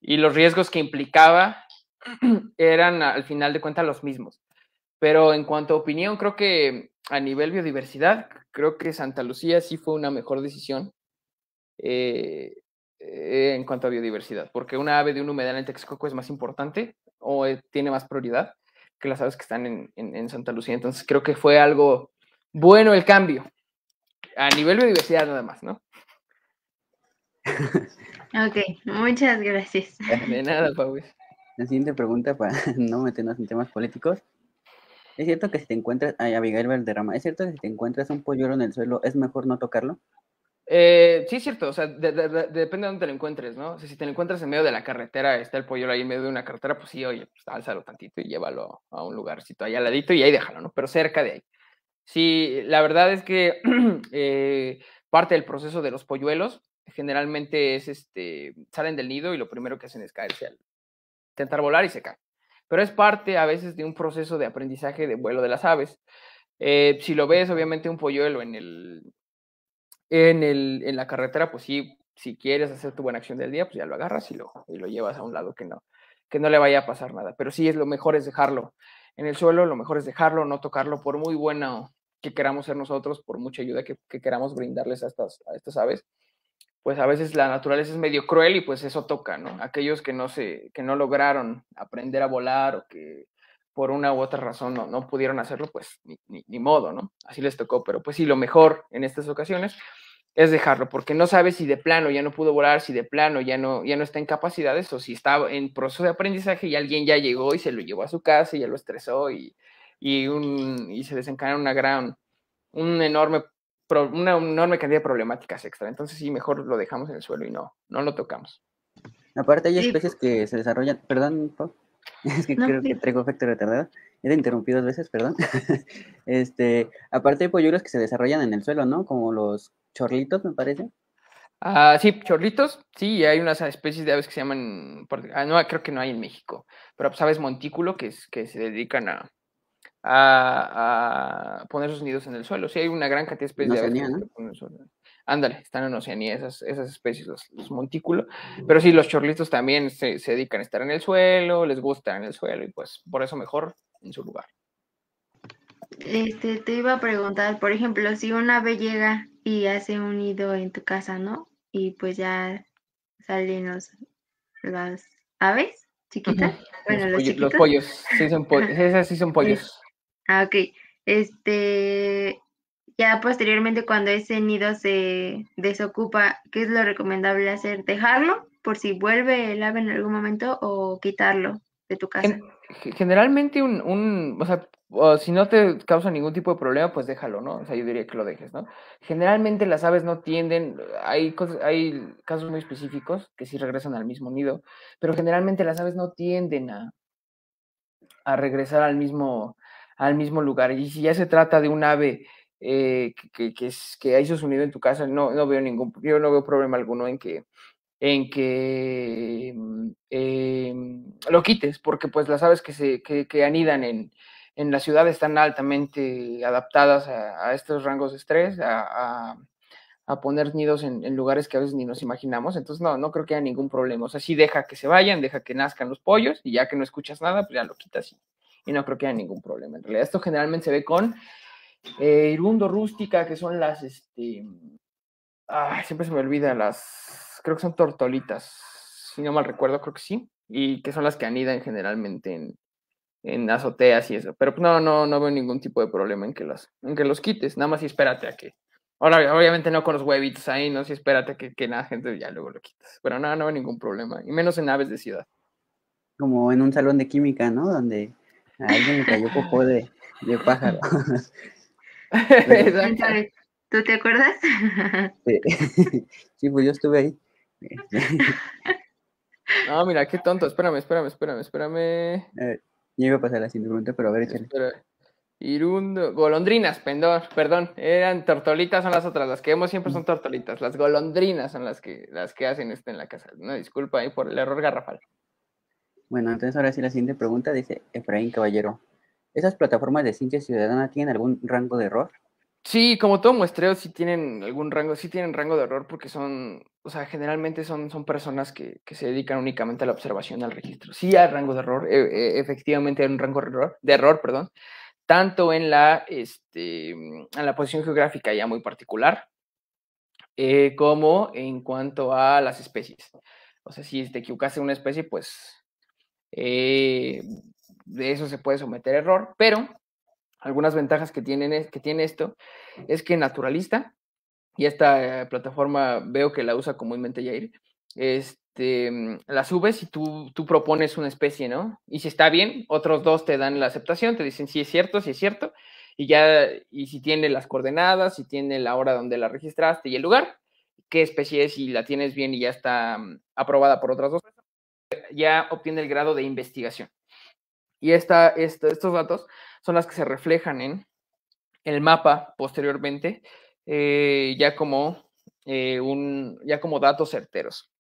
Y los riesgos que implicaba eran al final de cuentas los mismos. Pero en cuanto a opinión, creo que a nivel biodiversidad, creo que Santa Lucía sí fue una mejor decisión eh, eh, en cuanto a biodiversidad, porque una ave de un humedal en Texcoco es más importante o eh, tiene más prioridad que las aves que están en, Santa Lucía. Entonces creo que fue algo bueno el cambio, a nivel biodiversidad nada más, ¿no? ok, muchas gracias. De nada, Pau. La siguiente pregunta, para no meternos en temas políticos, ¿Es cierto que si te encuentras, ay, Abigail Valderrama, ¿es cierto que si te encuentras un polluelo en el suelo es mejor no tocarlo? Eh, sí, es cierto, o sea, depende de dónde te lo encuentres, ¿no? si te lo encuentras en medio de la carretera, está el polluelo ahí en medio de una carretera, pues sí, oye, pues álzalo tantito y llévalo a un lugarcito ahí al ladito y ahí déjalo, ¿no? Pero cerca de ahí. Sí, la verdad es que eh, parte del proceso de los polluelos generalmente es, este, salen del nido y lo primero que hacen es caerse al intentar volar y se caen pero es parte a veces de un proceso de aprendizaje de vuelo de las aves. Eh, si lo ves, obviamente, un polluelo en, el, en, el, en la carretera, pues sí, si quieres hacer tu buena acción del día, pues ya lo agarras y lo, y lo llevas a un lado que no, que no le vaya a pasar nada. Pero sí, es lo mejor es dejarlo en el suelo, lo mejor es dejarlo, no tocarlo, por muy buena que queramos ser nosotros, por mucha ayuda que, queramos brindarles a a estas aves, pues a veces la naturaleza es medio cruel y pues eso toca, ¿no? Aquellos que no se, que no lograron aprender a volar o que por una u otra razón no, no pudieron hacerlo, pues ni, modo, ¿no? Así les tocó, pero pues sí, lo mejor en estas ocasiones es dejarlo, porque no sabe si de plano ya no pudo volar, si de plano ya no, ya no está en capacidades o si está en proceso de aprendizaje y alguien ya llegó y se lo llevó a su casa y ya lo estresó y, un, y se desencadenó una gran, un enorme una enorme cantidad de problemáticas extra. Entonces sí, mejor lo dejamos en el suelo y no, no lo tocamos. Aparte hay especies pues. que se desarrollan, perdón, es que creo que traigo efecto retardado, he interrumpido dos veces, perdón. este, aparte hay polluelos que se desarrollan en el suelo, ¿no? Como los chorlitos, me parece. Ah, sí, chorlitos, sí, hay unas especies de aves que se llaman, ah, no, creo que no hay en México, pero sabes, pues, montículo que, es, que se dedican a, a, poner sus nidos en el suelo. si hay una gran cantidad de especies de aves. Ándale, están en Oceanía esas, especies, los, montículos. Pero sí, los chorlitos también se, dedican a estar en el suelo, les gusta en el suelo y pues por eso mejor en su lugar. Este, te iba a preguntar, por ejemplo, si un ave llega y hace un nido en tu casa, ¿no? Y pues ya salen los, las aves chiquitas. Bueno, los, pollos, los pollos, sí son pollos, esas sí son pollos. Ah, ok. Este, ya posteriormente cuando ese nido se desocupa, ¿qué es lo recomendable hacer? ¿Dejarlo por si vuelve el ave en algún momento o quitarlo de tu casa? Generalmente un, un o sea, si no te causa ningún tipo de problema, pues déjalo, ¿no? O sea, yo diría que lo dejes, ¿no? Generalmente las aves no tienden, hay, hay casos muy específicos que sí regresan al mismo nido, pero generalmente las aves no tienden a, a regresar al mismo, al mismo lugar. Y si ya se trata de un ave eh, que, que, hizo su nido en tu casa, no, veo ningún, yo no veo problema alguno en que, en que mm, eh, lo quites, porque pues las aves que, se, que, que anidan en, la ciudad están altamente adaptadas a, estos rangos de estrés, a, poner nidos en, lugares que a veces ni nos imaginamos, entonces no, no creo que haya ningún problema, o sea, sí deja que se vayan, deja que nazcan los pollos y ya que no escuchas nada, pues ya lo quitas y y no creo que haya ningún problema. En realidad esto generalmente se ve con eh, Irundo Rústica, que son las, este, siempre se me olvida, las, creo que son tortolitas, si no mal recuerdo, creo que sí, y que son las que anidan generalmente en, en azoteas y eso. Pero pues, no, no, no veo ningún tipo de problema en que los, en los quites. Nada más y espérate a que. Ahora, obviamente no con los huevitos ahí, no si espérate a que, que la gente ya luego lo quitas. Pero no, no veo ningún problema. Y menos en aves de ciudad. Como en un salón de química, ¿no? Donde a alguien me cayó popó de, de pájaro. ¿Tú te acuerdas? Sí. pues yo estuve ahí. No, mira, qué tonto. Espérame, espérame, espérame, espérame. Eh, yo iba a pasar la siguiente pero a ver, échale. Irundo, golondrinas, perdón, eran tortolitas son las otras, las que vemos siempre son tortolitas, las golondrinas son las que las que hacen esto en la casa. No, disculpa ahí por el error garrafal. Bueno, entonces ahora sí la siguiente pregunta dice Efraín Caballero. ¿Esas plataformas de ciencia ciudadana tienen algún rango de error? Sí, como todo muestreo, sí tienen algún rango, sí tienen rango de error porque son, o sea, generalmente son, son personas que, que se dedican únicamente a la observación, al registro. Sí hay rango de error, e, e, efectivamente hay un rango de error, de error perdón, tanto en la, este, en la posición geográfica ya muy particular, eh, como en cuanto a las especies. O sea, si te equivocaste una especie, pues eh, de eso se puede someter error, pero algunas ventajas que, tienen, que tiene esto es que naturalista, y esta eh, plataforma veo que la usa comúnmente Jair, este, mm, la subes y tú, tú propones una especie, ¿no? Y si está bien, otros dos te dan la aceptación, te dicen si es cierto, si es cierto, y ya, y si tiene las coordenadas, si tiene la hora donde la registraste y el lugar, qué especie es, y la tienes bien y ya está mm, aprobada por otras dos ya obtiene el grado de investigación. Y estos datos son las que se reflejan en el mapa posteriormente, eh, ya, como, eh, un, ya como datos certeros.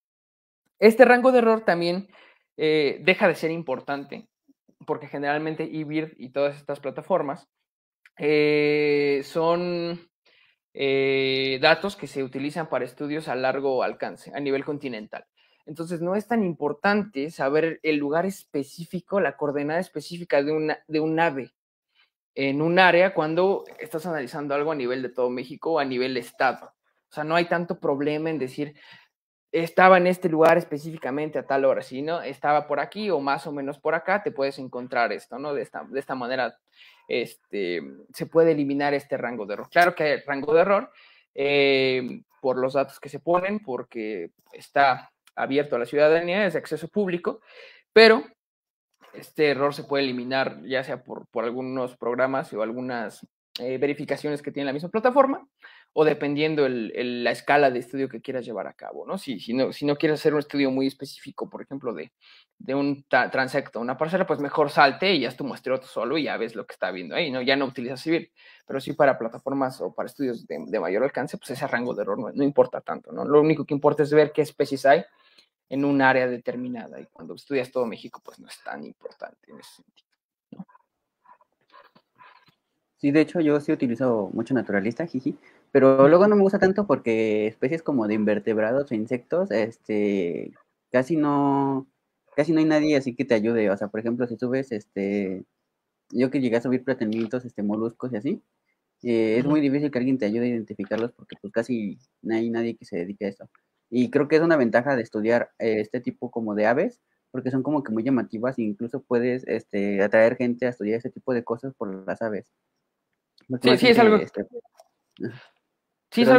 Este rango de error también eh, deja de ser importante, porque generalmente eBird y todas estas plataformas son datos que se utilizan para estudios a largo alcance, a nivel continental. Entonces no es tan importante saber el lugar específico, la coordenada específica de, una, de un ave en un área cuando estás analizando algo a nivel de todo México o a nivel estado. O sea, no hay tanto problema en decir, estaba en este lugar específicamente a tal hora, sino estaba por aquí o más o menos por acá, te puedes encontrar esto, ¿no? De esta, de esta manera este, se puede eliminar este rango de error. Claro que hay rango de error eh, por los datos que se ponen, porque está abierto a la ciudadanía, es de acceso público, pero este error se puede eliminar ya sea por, por algunos programas o algunas eh, verificaciones que tiene la misma plataforma o dependiendo el, la escala de estudio que quieras llevar a cabo, ¿no? Si, si, ¿no? si no quieres hacer un estudio muy específico, por ejemplo, de, de un transecto, una parcela, pues mejor salte y haz tu muestreo tú solo y ya ves lo que está viendo ahí, ¿no? Ya no utilizas civil, pero sí para plataformas o para estudios de, de mayor alcance, pues ese rango de error no, no, importa tanto, ¿no? Lo único que importa es ver qué especies hay en un área determinada. Y cuando estudias todo México, pues no es tan importante en ese sentido. Sí, de hecho yo sí utilizo mucho naturalista, jiji, pero luego no me gusta tanto porque especies como de invertebrados o insectos, este, casi no, casi no hay nadie así que te ayude. O sea, por ejemplo, si subes, este, yo que llegué a subir platelmintos este, moluscos y así, eh, es muy difícil que alguien te ayude a identificarlos porque pues casi no hay nadie que se dedique a eso. Y creo que es una ventaja de estudiar eh, este tipo como de aves, porque son como que muy llamativas e incluso puedes este, atraer gente a estudiar este tipo de cosas por las aves. Este, sí, es algo...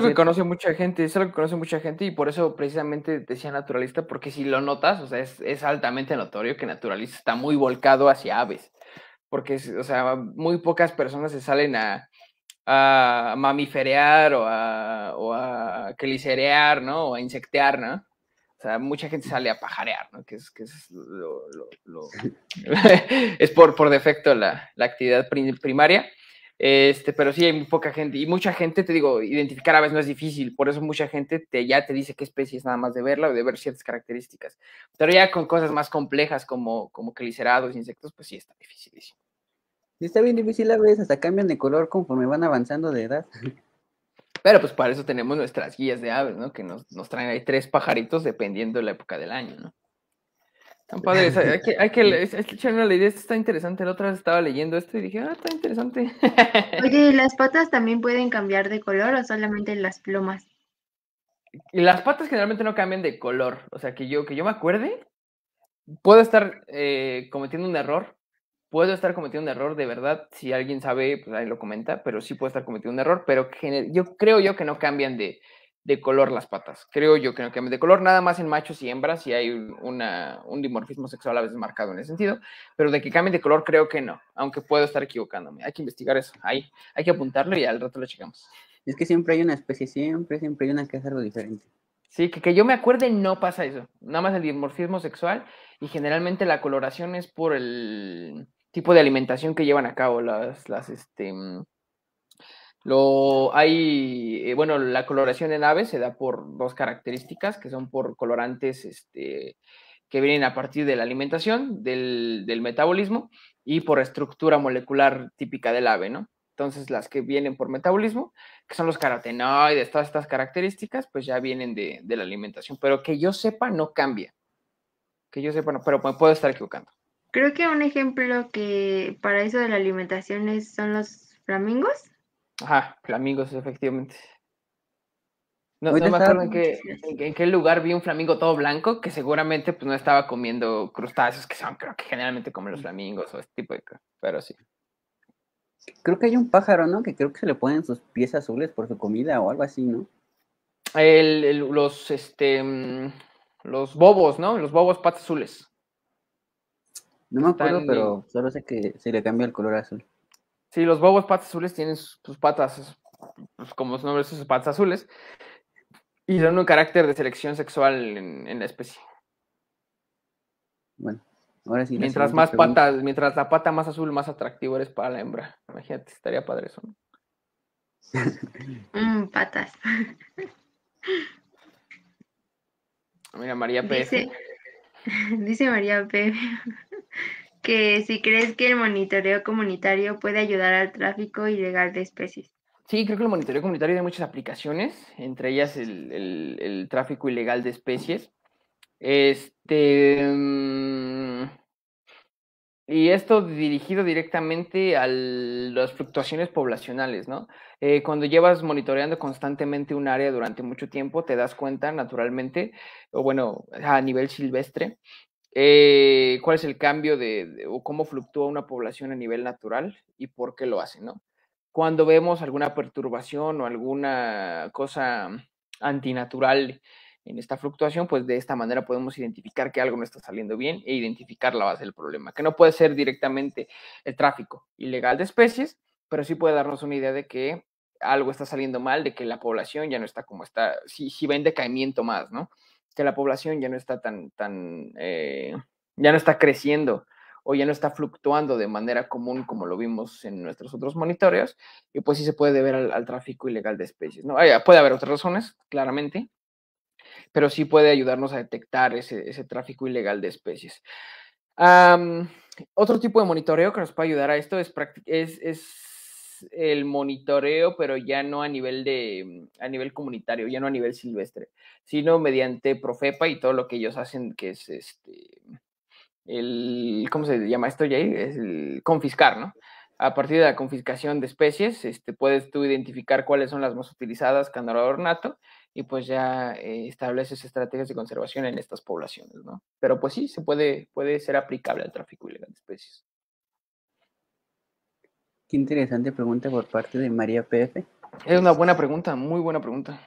que conoce mucha gente, es algo que conoce mucha gente y por eso precisamente decía naturalista, porque si lo notas, o sea, es, es altamente notorio que naturalista está muy volcado hacia aves, porque, o sea, muy pocas personas se salen a, a mamiferear o a, o a ¿no? O a insectear, ¿no? O sea, mucha gente sale a pajarear, ¿no? Que es, es por, por defecto la, la actividad primaria. Este, pero sí hay muy poca gente. Y mucha gente, te digo, identificar a veces no es difícil. Por eso mucha gente te, ya te dice qué especie es nada más de verla o de ver ciertas características. Pero ya con cosas más complejas como, como glicerados, insectos, pues sí está dificilísimo. Sí, está bien difícil a veces, hasta cambian de color conforme van avanzando de edad. Pero pues para eso tenemos nuestras guías de aves, ¿no? Que nos, nos traen ahí tres pajaritos dependiendo de la época del año, ¿no? Tan padre, hay que, hay que una idea, esto está interesante, la otra vez estaba leyendo esto y dije, ah, está interesante. Oye, las patas también pueden cambiar de color o solamente las plumas? Las patas generalmente no cambian de color, o sea, que yo, que yo me acuerde, puedo estar eh, cometiendo un error, puedo estar cometiendo un error de verdad. Si alguien sabe, pues ahí lo comenta, pero sí puedo estar cometiendo un error. Pero yo creo yo que no cambian de, de color las patas. Creo yo que no cambian de color, nada más en machos y hembras, y hay una, un dimorfismo sexual a veces marcado en ese sentido. Pero de que cambien de color, creo que no, aunque puedo estar equivocándome. Hay que investigar eso, hay, hay que apuntarlo y al rato lo checamos. Es que siempre hay una especie, siempre, siempre hay una que hacerlo diferente. Sí, que, yo me acuerde no pasa eso. Nada más el dimorfismo sexual y generalmente la coloración es por el tipo de alimentación que llevan a cabo las, las este, mm, lo hay, eh, bueno, la coloración en aves se da por dos características, que son por colorantes este, que vienen a partir de la alimentación, del, del, metabolismo, y por estructura molecular típica del ave, ¿no? Entonces, las que vienen por metabolismo, que son los carotenoides, todas estas características, pues ya vienen de, la alimentación. Pero que yo sepa, no cambia. Que yo sepa, no, pero me puedo estar equivocando. Creo que un ejemplo que para eso de la alimentación es, son los flamingos. Ajá, flamingos, efectivamente. No, me acuerdo en qué, lugar vi un flamingo todo blanco que seguramente pues, no estaba comiendo crustáceos, que son creo que generalmente comen los mm. flamingos o este tipo de cosas, pero sí. Creo que hay un pájaro, ¿no? Que creo que se le ponen sus pies azules por su comida o algo así, ¿no? El, los, este, mm, los bobos, ¿no? Los bobos patas azules. No me acuerdo, pero solo sé que se le cambia el color azul. Sí, los bobos patas azules tienen sus, patas, pues, como su nombre es, sus patas azules, y dan un carácter de selección sexual en la especie. Bueno, Ahora mientras más patas, mientras la pata más azul, más atractivo eres para la hembra. Imagínate, estaría padre eso. ¿no? Mm, patas. Mira, María P. Dice, María P. que si crees que el monitoreo comunitario puede ayudar al tráfico ilegal de especies. Sí, creo que el monitoreo comunitario tiene muchas aplicaciones, entre ellas el, tráfico ilegal de especies. Este. Mm, y esto dirigido directamente a las fluctuaciones poblacionales, ¿no? Eh, cuando llevas monitoreando constantemente un área durante mucho tiempo, te das cuenta naturalmente, o bueno, a nivel silvestre, eh, cuál es el cambio de, o cómo fluctúa una población a nivel natural y por qué lo hace, ¿no? Cuando vemos alguna perturbación o alguna cosa antinatural en esta fluctuación, pues de esta manera podemos identificar que algo no está saliendo bien e identificar la base del problema, que no puede ser directamente el tráfico ilegal de especies, pero sí puede darnos una idea de que algo está saliendo mal, de que la población ya no está como está, si, si va en decaimiento más, ¿no? Que la población ya no está tan, tan, eh, ya no está creciendo o ya no está fluctuando de manera común como lo vimos en nuestros otros monitoreos, y pues sí se puede deber al, tráfico ilegal de especies, ¿no? puede haber otras razones, claramente, pero sí puede ayudarnos a detectar ese, ese tráfico ilegal de especies. otro tipo de monitoreo que nos puede ayudar a esto es, es, es, el monitoreo, pero ya no a nivel, de, a nivel comunitario, ya no a nivel silvestre, sino mediante Profepa y todo lo que ellos hacen, que es este, el, ¿cómo se llama esto, Jay? Es el confiscar, ¿no? a partir de la confiscación de especies, este, puedes tú identificar cuáles son las más utilizadas, candelabro ornato, y pues ya eh, estableces estrategias de conservación en estas poblaciones, ¿no? Pero pues sí, se puede, puede ser aplicable al tráfico ilegal de especies. Qué interesante pregunta por parte de María PF. Es una buena pregunta, muy buena pregunta.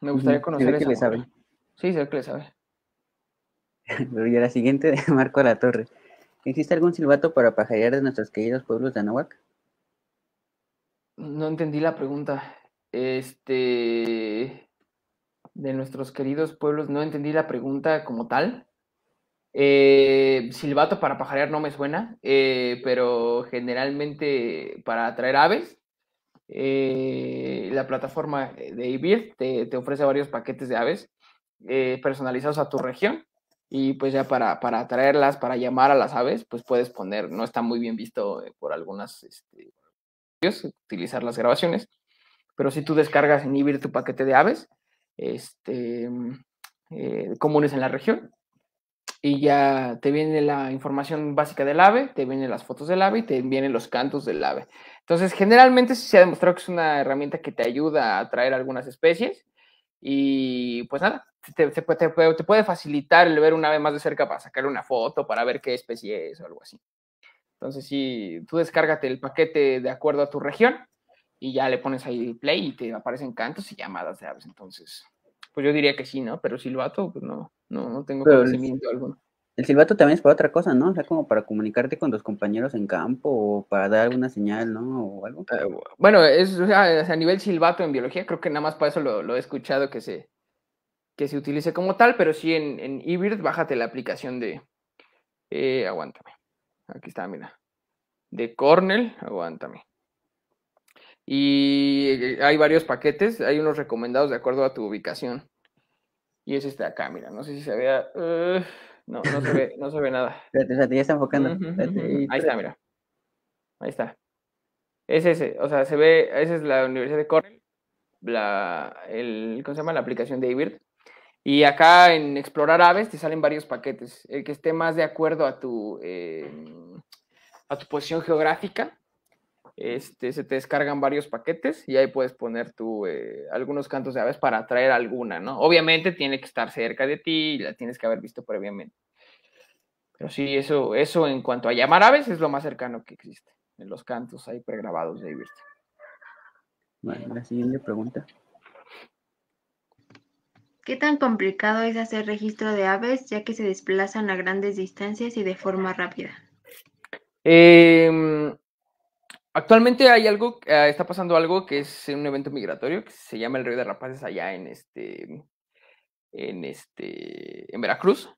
Me gustaría conocer Que le sabe. Sí, sé que le sabe. la siguiente de Marco La Torre. ¿Existe algún silbato para pajarear de nuestros queridos pueblos de Anahuac? No entendí la pregunta. Este de nuestros queridos pueblos. No entendí la pregunta como tal. Eh, silbato para pajarear no me suena, eh, pero generalmente para atraer aves. Eh, la plataforma de eBird te, ofrece varios paquetes de aves personalizados a tu región y pues ya para, atraerlas, para llamar a las aves, pues puedes poner, no está muy bien visto por algunas, este, utilizar las grabaciones, pero si tú descargas en eBird tu paquete de aves, este, eh, comunes en la región. Y ya te viene la información básica del ave, te vienen las fotos del ave y te vienen los cantos del ave. Entonces, generalmente se ha demostrado que es una herramienta que te ayuda a atraer algunas especies y pues nada, te, puede facilitar el ver un ave más de cerca para sacar una foto, para ver qué especie es o algo así. Entonces, si tú descárgate el paquete de acuerdo a tu región y ya le pones ahí play y te aparecen cantos y llamadas de aves. Entonces, pues yo diría que sí, ¿no? Pero silbato, pues no, no, no tengo conocimiento el, alguno. El silbato también es para otra cosa, ¿no? O sea, como para comunicarte con tus compañeros en campo o para dar alguna señal, ¿no? O algo. Eh, bueno, es, a nivel silbato en biología, creo que nada más para eso lo, he escuchado que se, que se utilice como tal, pero sí en, en bájate la aplicación de. Eh, aguántame. Aquí está, mira. De Cornell, aguántame. Y hay varios paquetes, hay unos recomendados de acuerdo a tu ubicación. Y es este de acá, mira, no sé si se vea. Eh, no, no se ve, nada. Espérate, ya está enfocando. ahí está, mira. Ahí está. Es ese, o sea, se ve, esa es la Universidad de Cornell, la, el, ¿cómo se llama? La aplicación de IBIRT. Y acá en Explorar Aves te salen varios paquetes. El que esté más de acuerdo a tu, eh, a tu posición geográfica, este, se te descargan varios paquetes y ahí puedes poner tú eh, algunos cantos de aves para atraer alguna, ¿no? Obviamente tiene que estar cerca de ti y la tienes que haber visto previamente. Pero sí, eso, eso en cuanto a llamar aves es lo más cercano que existe en los cantos ahí pregrabados de Ibirte. la siguiente pregunta. ¿Qué tan complicado es hacer registro de aves ya que se desplazan a grandes distancias y de forma rápida? Eh, Actualmente hay algo, ah, está pasando algo que es un evento migratorio que se llama el Río de Rapaces allá en este, en este, en Veracruz.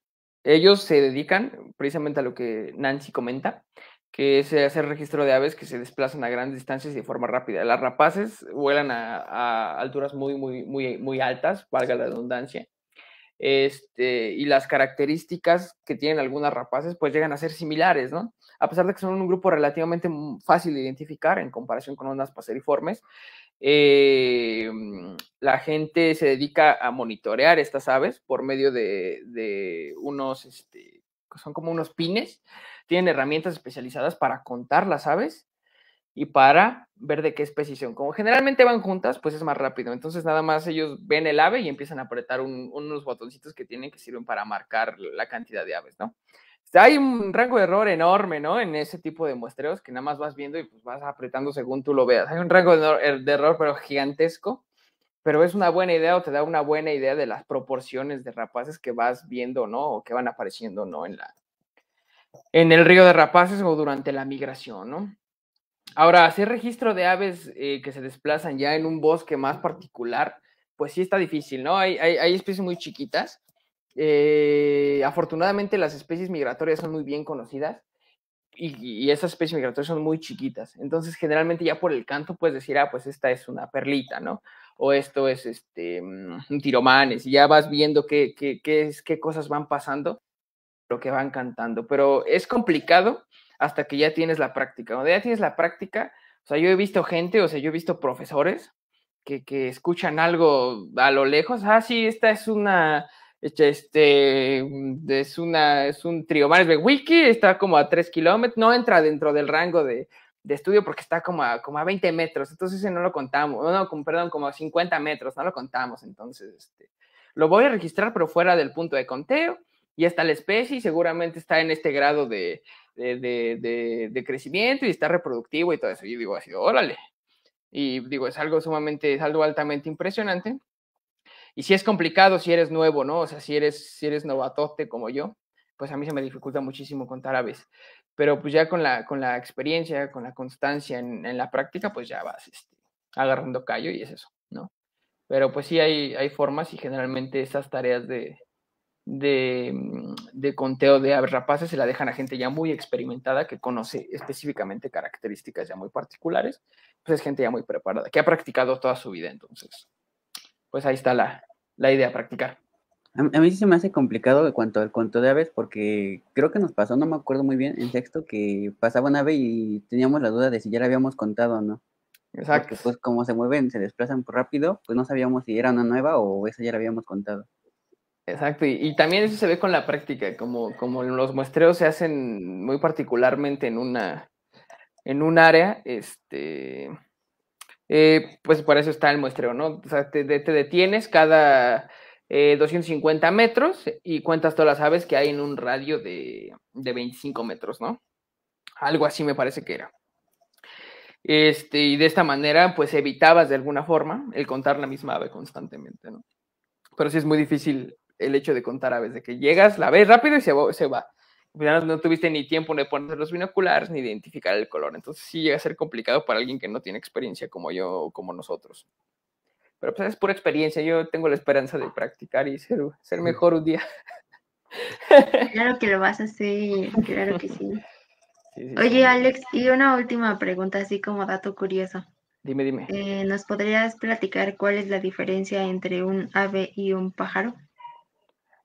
Ellos se dedican precisamente a lo que Nancy comenta, que es hacer registro de aves que se desplazan a grandes distancias de forma rápida. Las rapaces vuelan a, a alturas muy, muy, muy, muy altas, valga la redundancia. Este, y las características que tienen algunas rapaces pues llegan a ser similares, ¿no? a pesar de que son un grupo relativamente fácil de identificar en comparación con ondas paseriformes, em, la gente se dedica a monitorear estas aves por medio de, de unos, este, son como unos pines, tienen herramientas especializadas para contar las aves y para ver de qué especie son. Como generalmente van juntas, pues es más rápido. Entonces nada más ellos ven el ave y empiezan a apretar unos botoncitos que tienen que sirven para marcar la cantidad de aves, ¿no? Pues, hay un rango de error enorme, ¿no? En ese tipo de muestreos que nada más vas viendo y pues vas apretando según tú lo veas. Hay un rango er, de error, pero gigantesco, pero es una buena idea o te da una buena idea de las proporciones de rapaces que vas viendo, ¿no? O que van apareciendo, ¿no? En, la, en el río de rapaces o durante la migración, ¿no? Ahora, hacer registro de aves eh, que se desplazan ya en un bosque más particular, pues sí está difícil, ¿no? hay, hay especies muy chiquitas eh, afortunadamente las especies migratorias son muy bien conocidas y, esas especies migratorias son muy chiquitas. Entonces, generalmente ya por el canto puedes decir, ah, pues esta es una perlita, ¿no? O esto es este, mm, un tiromanes y ya vas viendo qué, qué, es, qué cosas van pasando, lo que van cantando. Pero es complicado hasta que ya tienes la práctica. Cuando ya tienes la práctica, o sea, yo he visto gente, o sea, yo he visto profesores que, que escuchan algo a lo lejos, ah, sí, esta es una este mm, es una, es un trío. de Wiki, está como a 3 kilómetros, no entra dentro del rango de, de estudio porque está como a, como 20 metros, entonces no lo contamos, no, perdón, como a 50 metros, no lo contamos, entonces este, lo voy a registrar pero fuera del punto de conteo, y está la especie y seguramente está en este grado de, de, crecimiento y está reproductivo y todo eso, y digo así, órale, y digo, es algo sumamente, es algo altamente impresionante, y si es complicado, si eres nuevo, ¿no? O sea, si eres, si eres novatote como yo, pues a mí se me dificulta muchísimo contar aves. Pero pues ya con la, con la experiencia, con la constancia en, la práctica, pues ya vas este, agarrando callo y es eso, ¿no? Pero pues sí hay, hay formas y generalmente esas tareas de, de, mm, de, conteo de aves rapaces se la dejan a gente ya muy experimentada que conoce específicamente características ya muy particulares, pues es gente ya muy preparada, que ha practicado toda su vida entonces pues ahí está la, idea, practicar. A, mí sí se me hace complicado en cuanto al cuento de aves, porque creo que nos pasó, no me acuerdo muy bien, en sexto, que pasaba una ave y teníamos la duda de si ya la habíamos contado o no. Exacto. Porque, pues como se mueven, se desplazan rápido, pues no sabíamos si era una nueva o esa ya la habíamos contado. Exacto, y, también eso se ve con la práctica, como, como los muestreos se hacen muy particularmente en una en un área, este eh, pues por eso está el muestreo, ¿no? O sea, te, detienes cada 250 eh, metros y cuentas todas las aves que hay en un radio de, de 25 metros, ¿no? Algo así me parece que era. Este, y de esta manera, pues evitabas de alguna forma el contar la misma ave constantemente, ¿no? Pero sí es muy difícil el hecho de contar aves, de que llegas, la ves rápido y se, Se va. Pues, no, no tuviste ni tiempo de poner los binoculares ni identificar el color. Entonces sí llega a ser complicado para alguien que no tiene experiencia como yo o como nosotros. Pero pues es pura experiencia. Yo tengo la esperanza de practicar y ser, ser mejor un día. Claro que lo vas a hacer, claro que sí. Oye, Alex, y una última pregunta, así como dato curioso. Dime, dime. Eh, ¿Nos podrías platicar cuál es la diferencia entre un ave y un pájaro?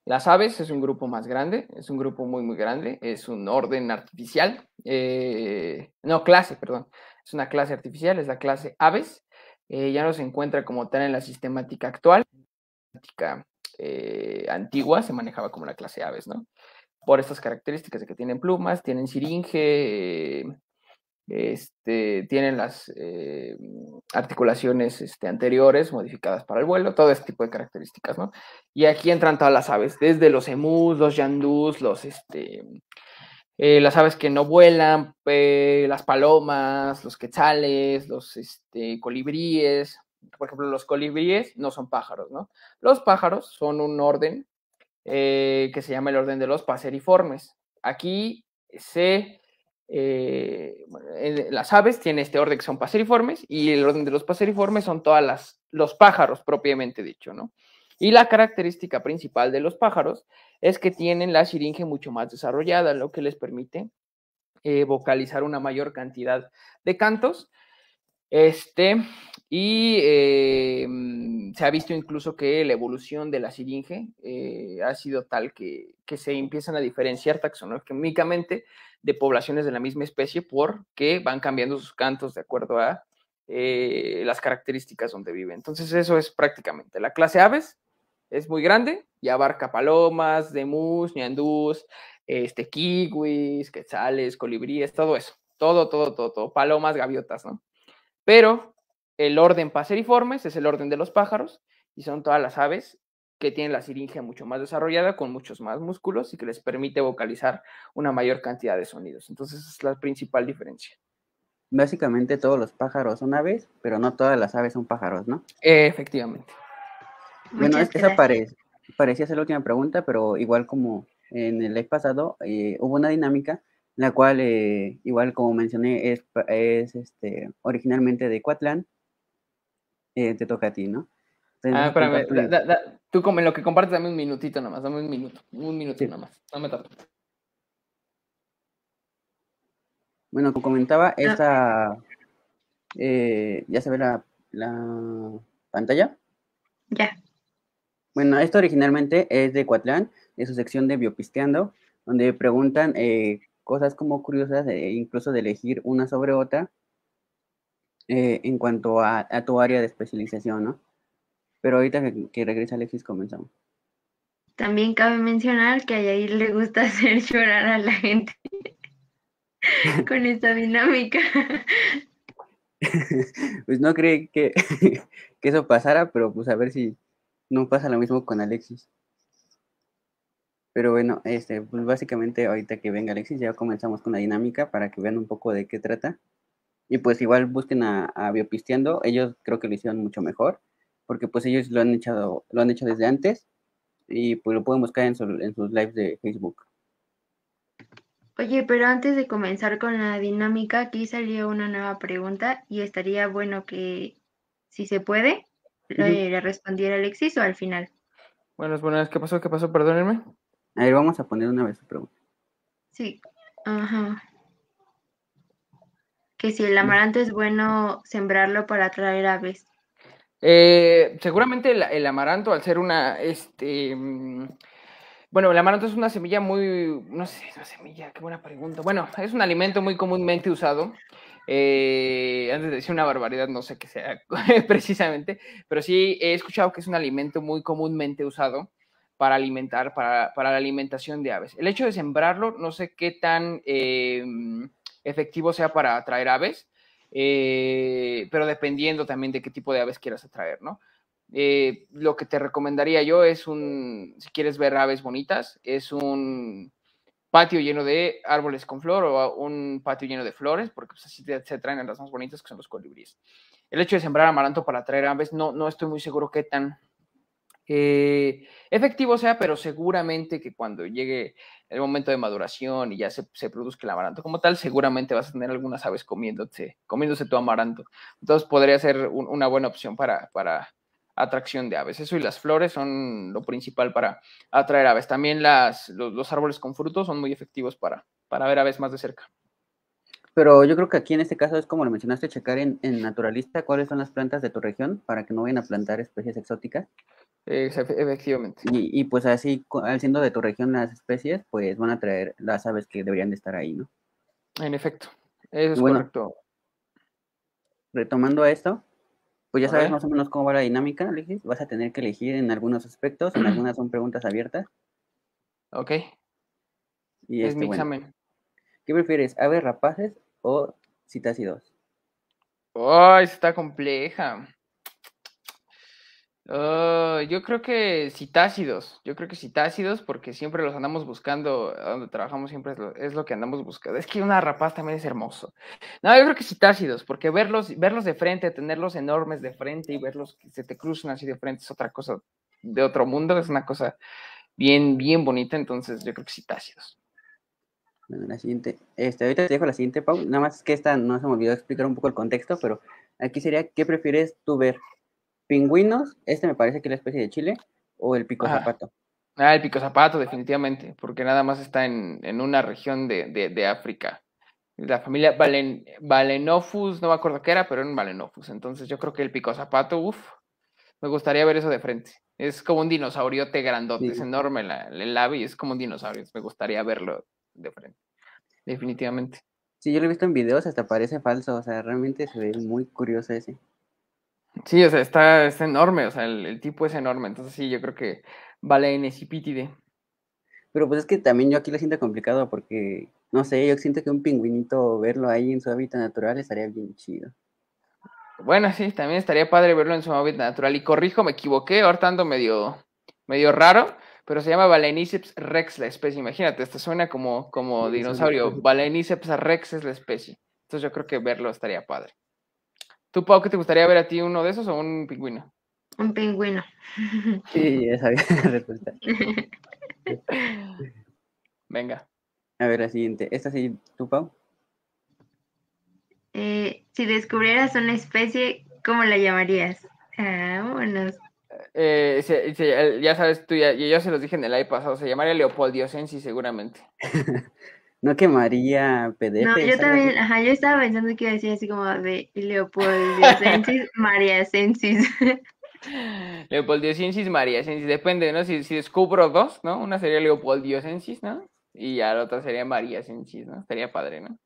Las aves es un grupo más grande, es un grupo muy, muy grande, es un orden artificial, eh, no clase, perdón, es una clase artificial, es la clase aves, eh, ya no se encuentra como tal en la sistemática actual, sistemática eh, antigua se manejaba como la clase aves, ¿no? Por estas características de que tienen plumas, tienen siringe, este, tienen las eh, articulaciones este, anteriores modificadas para el vuelo, todo este tipo de características, ¿no? Y aquí entran todas las aves, desde los emús, los yandús, los, este, eh, las aves que no vuelan, eh, las palomas, los quetzales, los este, colibríes. Por ejemplo, los colibríes no son pájaros, ¿no? Los pájaros son un orden que se llama el orden de los paseriformes. Aquí se eh, eh, las aves tiene este orden que son paseriformes y el orden de los paseriformes son todas las los pájaros propiamente dicho, ¿no? Y la característica principal de los pájaros es que tienen la siringe mucho más desarrollada, lo que les permite eh, vocalizar una mayor cantidad de cantos este, y eh, mm, se ha visto incluso que la evolución de la siringe eh, ha sido tal que, se empiezan a diferenciar taxonómicamente de poblaciones de la misma especie porque van cambiando sus cantos de acuerdo a eh, las características donde viven. Entonces eso es prácticamente. La clase aves es muy grande y abarca palomas, demus, ñandús, este, kiwis, quetzales, colibríes, todo eso. Todo, todo, todo, todo. Palomas, gaviotas, ¿no? Pero el orden paseriformes es el orden de los pájaros y son todas las aves que tienen la siringe mucho más desarrollada, con muchos más músculos y que les permite vocalizar una mayor cantidad de sonidos. Entonces, esa es la principal diferencia. Básicamente todos los pájaros son aves, pero no todas las aves son pájaros, ¿no? Efectivamente. Bueno, que esa parecía ser la última pregunta, pero igual como en el live pasado, eh, hubo una dinámica la cual, eh, igual como mencioné, es, este, originalmente de Cuatlán. Eh, te toca a ti, ¿no? ah, espérame, tú como lo que compartes, dame un minutito nomás, dame un minuto, un minutito nomás, no me Bueno, como comentaba, ah. esta. Eh, ¿Ya se ve la, pantalla? Ya. Bueno, esto originalmente es de Cuatlán, de su sección de Biopisteando, donde preguntan cosas como curiosas, incluso de elegir una sobre otra eh, en cuanto a, tu área de especialización, ¿no? Pero ahorita que, regresa Alexis, comenzamos. También cabe mencionar que a Yair le gusta hacer llorar a la gente con esta dinámica. pues no creí que, que, eso pasara, pero pues a ver si no pasa lo mismo con Alexis. Pero bueno, este, pues básicamente ahorita que venga Alexis ya comenzamos con la dinámica para que vean un poco de qué trata. Y pues igual busquen a, a Biopisteando, ellos creo que lo hicieron mucho mejor, porque pues ellos lo han, echado, lo han hecho desde antes y pues lo pueden buscar en, en sus lives de Facebook. Oye, pero antes de comenzar con la dinámica, aquí salió una nueva pregunta y estaría bueno que, si se puede, le, respondiera Alexis o al final. Buenas, buenas, ¿qué pasó? ¿Qué pasó? Perdónenme. A ver, vamos a poner una vez su pregunta. Sí. Ajá. Que si el amaranto es bueno sembrarlo para atraer aves. Eh, seguramente el, amaranto, al ser una, este, mm, bueno, el amaranto es una semilla muy, no sé, es una semilla, qué buena pregunta. Bueno, es un alimento muy comúnmente usado. Eh, antes de decir una barbaridad, no sé qué sea precisamente, pero sí he escuchado que es un alimento muy comúnmente usado para alimentar, para, la alimentación de aves. El hecho de sembrarlo, no sé qué tan em, efectivo sea para atraer aves, eh, pero dependiendo también de qué tipo de aves quieras atraer, ¿no? Eh, lo que te recomendaría yo es un, si quieres ver aves bonitas, es un patio lleno de árboles con flor o un patio lleno de flores, porque pues, así se traen las más bonitas que son los colibríes. El hecho de sembrar amaranto para atraer aves, no, no estoy muy seguro qué tan que eh, efectivo sea, pero seguramente que cuando llegue el momento de maduración y ya se, produzca el amaranto como tal, seguramente vas a tener algunas aves comiéndose, comiéndose tu amaranto. Entonces podría ser una buena opción para, atracción de aves. Eso y las flores son lo principal para atraer aves. También las, los, los árboles con frutos son muy efectivos para, para ver aves más de cerca. Pero yo creo que aquí en este caso es como lo mencionaste, checar en, naturalista cuáles son las plantas de tu región para que no vayan a plantar especies exóticas. Efectivamente. Y, y, pues así, siendo de tu región las especies, pues van a traer las aves que deberían de estar ahí, ¿no? En efecto, eso es correcto. Retomando a esto, pues ya sabes más o menos cómo va la dinámica, Alexis. Vas a tener que elegir en algunos aspectos, en algunas son preguntas abiertas. Ok. Y es mi este, examen. ¿Qué prefieres, aves rapaces o citácidos? Ay, está compleja. Ah, yo creo que citácidos, yo creo que citácidos porque siempre los andamos buscando, donde trabajamos siempre es lo, que andamos buscando. Es que una rapaz también es hermoso. No, yo creo que citácidos porque verlos, verlos de frente, tenerlos enormes de frente y verlos que se te cruzan así de frente es otra cosa de otro mundo, es una cosa bien, bien bonita, entonces yo creo que citácidos la siguiente. Este, ahorita te dejo la siguiente, Paul, Nada más que esta no se me olvidó explicar un poco el contexto, pero aquí sería, ¿qué prefieres tú ver? ¿Pingüinos? Este me parece que es la especie de Chile. ¿O el pico zapato? Ah, el pico zapato, definitivamente, porque nada más está en, en una región de, de, de, África. La familia Valen, no me acuerdo qué era, pero era un Entonces yo creo que el pico zapato, uff, me gustaría ver eso de frente. Es como un dinosauriote grandote, es enorme el ave es como un dinosaurio. Me gustaría verlo de frente. Definitivamente. Sí, yo lo he visto en videos, hasta parece falso, o sea, realmente se ve muy curioso ese. Sí, o sea, está, es enorme, o sea, el, tipo es enorme, entonces sí, yo creo que vale en pítide. Pero pues es que también yo aquí lo siento complicado porque, no sé, yo siento que un pingüinito verlo ahí en su hábitat natural estaría bien chido. Bueno, sí, también estaría padre verlo en su hábitat natural. Y corrijo, me equivoqué, ahorita ando medio, medio raro, pero se llama Baleniceps rex la especie. Imagínate, esto suena como, como dinosaurio. Valeniceps rex es la especie. Entonces yo creo que verlo estaría padre. ¿Tú, Pau, qué te gustaría ver a ti uno de esos o un pingüino? Un pingüino. Sí, esa respuesta. Venga. A ver, la siguiente. ¿Esta sí, tú, Pau? Eh, si descubrieras una especie, ¿cómo la llamarías? Ah, vámonos. Eh, ya sabes, tú ya, se los dije en el año pasado, se llamaría Leopoldiocensis seguramente. no quemaría PDF. No, yo también, ajá, yo estaba pensando que iba a decir así como de María Censis María depende, ¿no? Si, si descubro dos, ¿no? Una sería Leopoldiocensis ¿no? Y la otra sería María ¿no? Sería padre, ¿no?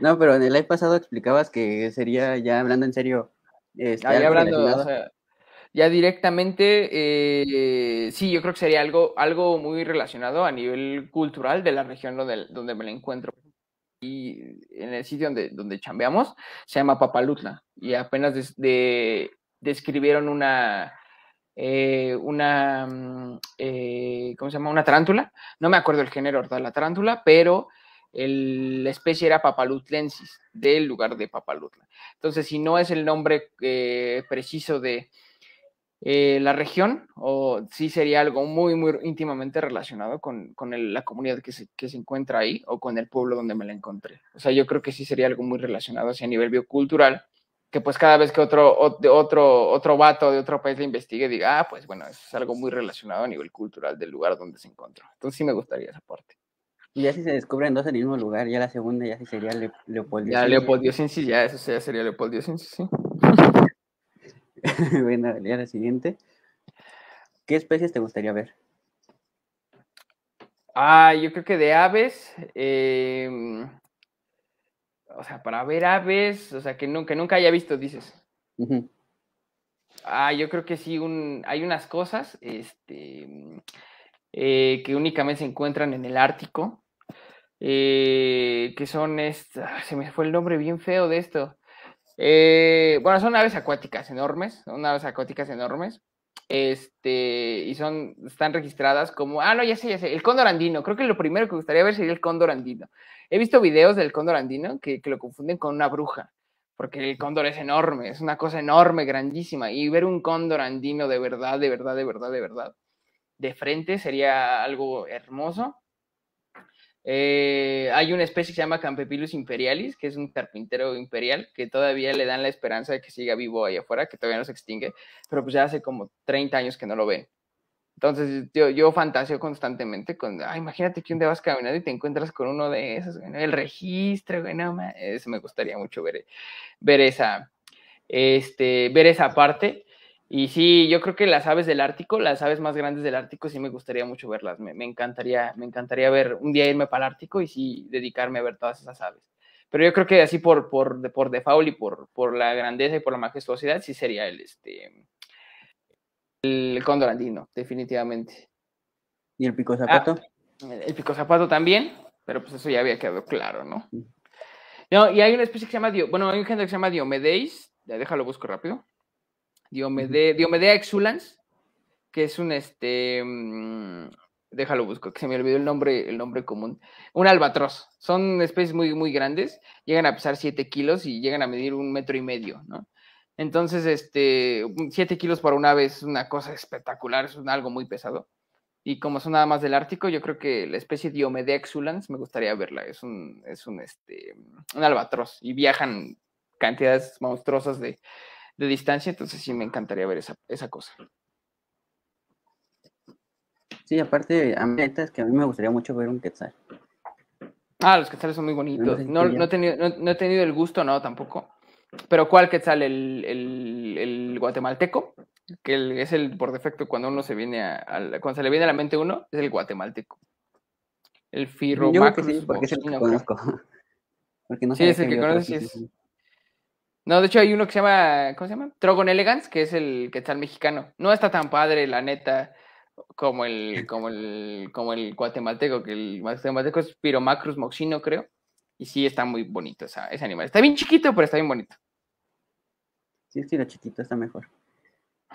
no, pero en el año pasado explicabas que sería, ya hablando en serio, hablando, ya directamente, eh, sí, yo creo que sería algo, algo muy relacionado a nivel cultural de la región donde, donde me la encuentro. Y en el sitio donde, donde chambeamos se llama Papalutla y apenas describieron una, eh, una, mm, eh, ¿cómo se llama? Una tarántula. No me acuerdo el género de la tarántula, pero la especie era papalutlensis, del lugar de Papalutla. Entonces, si no es el nombre eh, preciso de eh, la región, o sí sería algo muy, muy íntimamente relacionado con, la comunidad que se, encuentra ahí o con el pueblo donde me la encontré. O sea, yo creo que sí sería algo muy relacionado a nivel biocultural, que pues cada vez que otro, otro, otro vato de otro país le investigue, diga, ah, pues bueno, es algo muy relacionado a nivel cultural del lugar donde se encontró. Entonces sí me gustaría esa parte. Ya si se descubren dos en el mismo lugar, ya la segunda ya sí sería Le Ya Leopoldio ya eso sería Leopoldio sí. bueno, ya la siguiente. ¿Qué especies te gustaría ver? Ah, yo creo que de aves. Em, o sea, para ver aves, o sea, que nunca, nunca haya visto, dices. Ah, yo creo que sí, un, hay unas cosas este, eh, que únicamente se encuentran en el Ártico. Eh, que son, este se me fue el nombre bien feo de esto. Eh, bueno, son aves acuáticas enormes, son aves acuáticas enormes, este, y son, están registradas como, ah, no, ya sé, ya sé, el cóndor andino, creo que lo primero que gustaría ver sería el cóndor andino. He visto videos del cóndor andino que, que lo confunden con una bruja, porque el cóndor es enorme, es una cosa enorme, grandísima, y ver un cóndor andino de verdad, de verdad, de verdad, de verdad, de frente sería algo hermoso. Eh, hay una especie que se llama Campepilus imperialis, que es un carpintero imperial, que todavía le dan la esperanza de que siga vivo ahí afuera, que todavía no se extingue, pero pues ya hace como 30 años que no lo ven. Entonces yo, yo fantaseo constantemente con, ah, imagínate que un día vas caminando y te encuentras con uno de esos, el registro, eso me gustaría mucho ver, ver, esa, este, ver esa parte. Y sí, yo creo que las aves del Ártico, las aves más grandes del Ártico, sí me gustaría mucho verlas. Me, encantaría, me encantaría ver un día irme para el Ártico y sí dedicarme a ver todas esas aves. Pero yo creo que así por, por, por default y por, por la grandeza y por la majestuosidad, sí sería el, este, el cóndor andino, definitivamente. ¿Y el pico ah, zapato? el pico zapato también, pero pues eso ya había quedado claro, ¿no? No, y hay una especie que se llama, bueno, hay un género que se llama Diomedes, ya déjalo busco rápido. Diomedea, Exulans, que es un este. Mm, déjalo busco, que se me olvidó el nombre, el nombre común. Un albatros. Son especies muy, muy grandes, llegan a pesar 7 kilos y llegan a medir un metro y medio, ¿no? Entonces, este, 7 kilos por una ave es una cosa espectacular, es algo muy pesado. Y como son nada más del Ártico, yo creo que la especie Diomedea exulans me gustaría verla. Es un, es un, este, un albatros y viajan cantidades monstruosas de, de distancia, entonces sí me encantaría ver esa, esa cosa. Sí, aparte, a mí que a mí me gustaría mucho ver un quetzal. Ah, los quetzales son muy bonitos. No, he, tenido, el gusto, no, tampoco. Pero ¿cuál quetzal? ¿El, el, guatemalteco? Que es el por defecto cuando uno se viene a, cuando se le viene a la mente uno, es el guatemalteco. El firro Yo creo que sí, porque es el que conozco. sí, es el que conoces, es, no, de hecho hay uno que se llama, ¿cómo se llama? Trogon Elegance, que es el quetzal mexicano. No está tan padre, la neta, como el, como el, como el guatemalteco, que el guatemalteco es Piromacrus moxino, creo. Y sí, está muy bonito sea ese animal. Está bien chiquito, pero está bien bonito. Sí, sí, lo chiquito está mejor.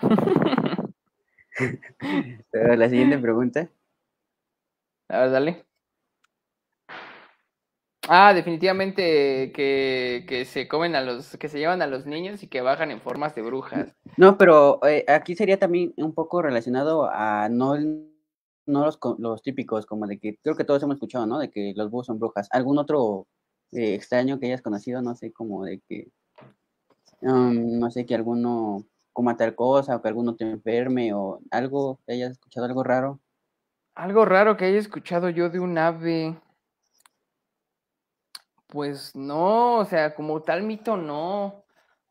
pero la siguiente pregunta. A ver, dale. Ah, definitivamente que, se comen a los, que se llevan a los niños y que bajan en formas de brujas. No, pero eh, aquí sería también un poco relacionado a no, no los, los, típicos, como de que creo que todos hemos escuchado, ¿no? De que los búhos son brujas. ¿Algún otro eh, extraño que hayas conocido? No sé, como de que, um, no sé, que alguno coma tal cosa o que alguno te enferme o algo, que hayas escuchado algo raro. Algo raro que haya escuchado yo de un ave. Pues no, o sea, como tal mito no.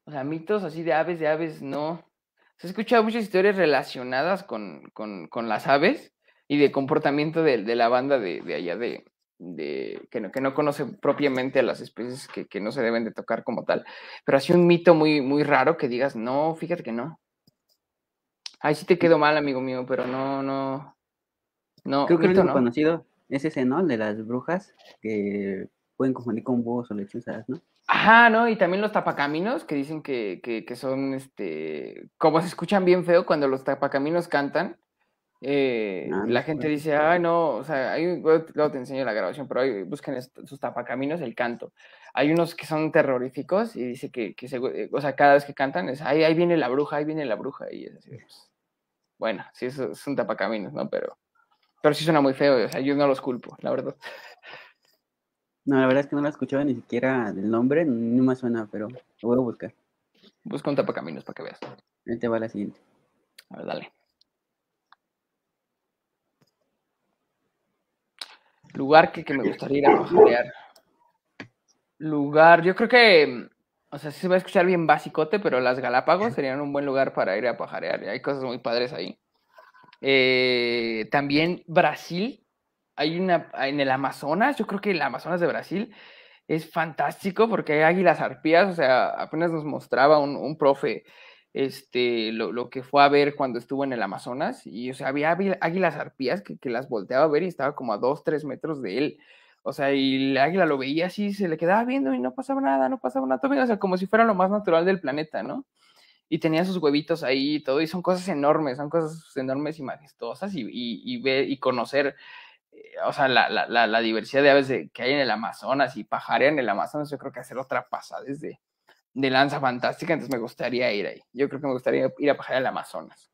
O sea, mitos así de aves, de aves, no. Se escuchado muchas historias relacionadas con, las aves y de comportamiento de, la banda de, allá de, de, que, no, que no conoce propiamente a las especies que, no se deben de tocar como tal. Pero así un mito muy, muy raro que digas, no, fíjate que no. Ahí sí te quedo mal, amigo mío, pero no, no. no Creo que el conocido es ese, ¿no? de las brujas, que pueden confundir con vos o lechuzas, ¿no? Ajá, ¿no? Y también los tapacaminos, que dicen que, son, este, como se escuchan bien feo cuando los tapacaminos cantan, eh, ah, la gente dice, ay, no, o sea, ahí... luego te enseño la grabación, pero ahí busquen sus tapacaminos, el canto. Hay unos que son terroríficos y dice que, que eh, o sea, cada vez que cantan es, ahí viene la bruja, ahí viene la bruja, y es pues, bueno, sí, eso es un tapacaminos, ¿no? Pero, pero sí suena muy feo, o sea, yo no los culpo, la verdad. No, la verdad es que no la he escuchado ni siquiera del nombre, ni me suena, pero lo voy a buscar. Busco un tapacaminos para que veas. Ahí te va la siguiente. A ver, dale. Lugar que, me gustaría ir a pajarear. Lugar, yo creo que, o sea, sí se va a escuchar bien basicote, pero las Galápagos serían un buen lugar para ir a pajarear. Hay cosas muy padres ahí. Eh, también Brasil, hay una ah, en el Amazonas, yo creo que el Amazonas de Brasil es fantástico porque hay águilas arpías, o sea, apenas nos mostraba un, un profe este, lo, lo, que fue a ver cuando estuvo en el Amazonas, y o sea, había águilas arpías que, que, las volteaba a ver y estaba como a dos, tres metros de él. O sea, y la águila lo veía así, se le quedaba viendo y no pasaba nada, no pasaba nada, o sea, como si fuera lo más natural del planeta, ¿no? Y tenía sus huevitos ahí y todo, y son cosas enormes, son cosas enormes y majestuosas, y, y, y ver y conocer eh, o sea, la, diversidad de aves que hay en el Amazonas y pajarean en el Amazonas, yo creo que hacer otra pasada desde de lanza fantástica, entonces me gustaría ir ahí. Yo creo que me gustaría ir a pajar al Amazonas.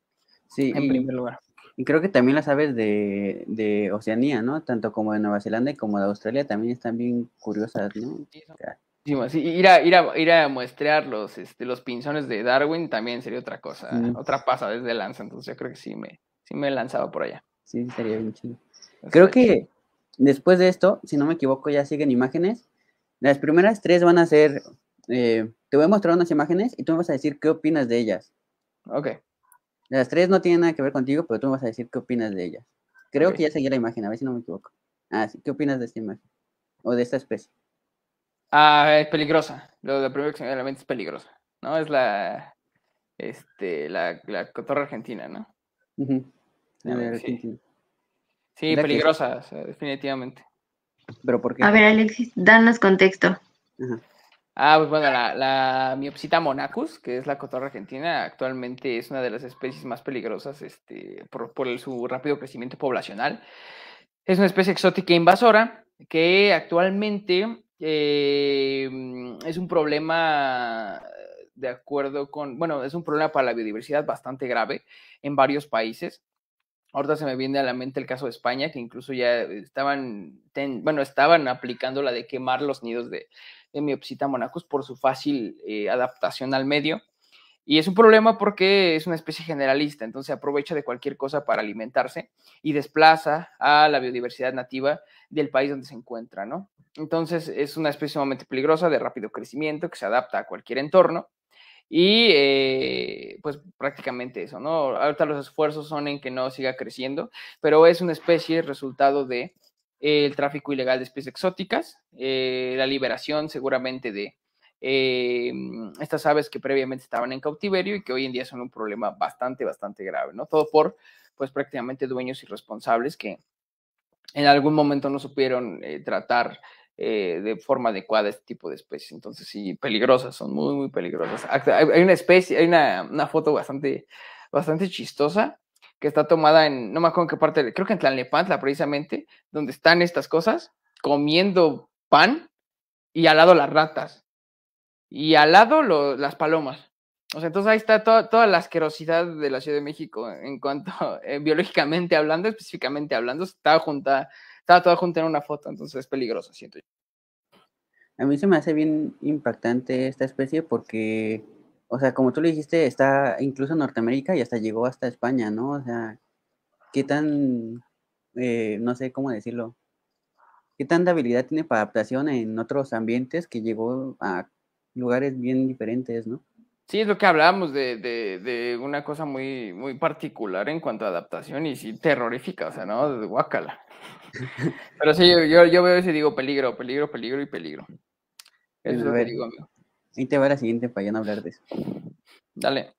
Sí, en primer lugar. Y creo que también las aves de, Oceanía, ¿no? Tanto como de Nueva Zelanda y como de Australia también están bien curiosas, ¿no? Sí, sí, ir, a, ir, a, ir a muestrear los, este, los pinzones de Darwin también sería otra cosa, otra pasa desde lanza, entonces yo creo que sí me, sí me he lanzado por allá. Sí, sería bien chido. Creo que después de esto, si no me equivoco, ya siguen imágenes. Las primeras tres van a ser, eh, te voy a mostrar unas imágenes y tú me vas a decir qué opinas de ellas. Ok. Las tres no tienen nada que ver contigo, pero tú me vas a decir qué opinas de ellas. Creo que ya seguí la imagen, a ver si no me equivoco. Ah, sí. ¿Qué opinas de esta imagen? O de esta especie. Ah, es peligrosa. Lo, de primero que se es peligrosa. ¿No? Es la. Este, la, la cotorra argentina, ¿no? Uh argentina. Sí, peligrosas, definitivamente. ¿Pero por A ver, Alexis, danos contexto. Ah, pues bueno, la, Miopsita monacus, que es la cotorra argentina, actualmente es una de las especies más peligrosas este, por, su rápido crecimiento poblacional. Es una especie exótica e invasora que actualmente eh, es un problema de acuerdo con, bueno, es un problema para la biodiversidad bastante grave en varios países. Ahorita se me viene a la mente el caso de España, que incluso ya estaban, bueno, estaban aplicando la de quemar los nidos de, Miopsita monacus por su fácil eh, adaptación al medio. Y es un problema porque es una especie generalista, entonces aprovecha de cualquier cosa para alimentarse y desplaza a la biodiversidad nativa del país donde se encuentra, ¿no? Entonces es una especie sumamente peligrosa de rápido crecimiento que se adapta a cualquier entorno y eh, pues prácticamente eso, ¿no? Ahorita los esfuerzos son en que no siga creciendo, pero es una especie resultado de eh, el tráfico ilegal de especies exóticas, eh, la liberación seguramente de estas aves que previamente estaban en cautiverio y que hoy en día son un problema bastante, bastante grave, ¿no? Todo por, pues prácticamente dueños irresponsables que en algún momento no supieron tratar eh, de forma adecuada este tipo de especies. Entonces, sí, peligrosas, son muy, muy peligrosas. Hay una especie, hay una, una foto bastante, bastante chistosa que está tomada en, no me acuerdo en qué parte, creo que en Tlalnepantla precisamente, donde están estas cosas, comiendo pan y al lado las ratas y al lado las palomas. O sea, entonces ahí está toda la asquerosidad de la Ciudad de México en cuanto, eh, biológicamente hablando, específicamente hablando, está junta estaba todo junto en una foto, entonces es peligroso, siento yo. A mí se me hace bien impactante esta especie porque, o sea, como tú le dijiste, está incluso en Norteamérica y hasta llegó hasta España, ¿no? O sea, qué tan, eh, no sé cómo decirlo, qué tan de habilidad tiene para adaptación en otros ambientes que llegó a lugares bien diferentes, ¿no? Sí, es lo que hablábamos de, una cosa muy, muy particular en cuanto a adaptación y sí terrorífica, o sea, ¿no? de Guácala. Pero sí, yo, veo eso y digo peligro, peligro, peligro y peligro. Pues, eso es lo que digo, amigo. Ahí te voy a la siguiente para ya no hablar de eso. Dale.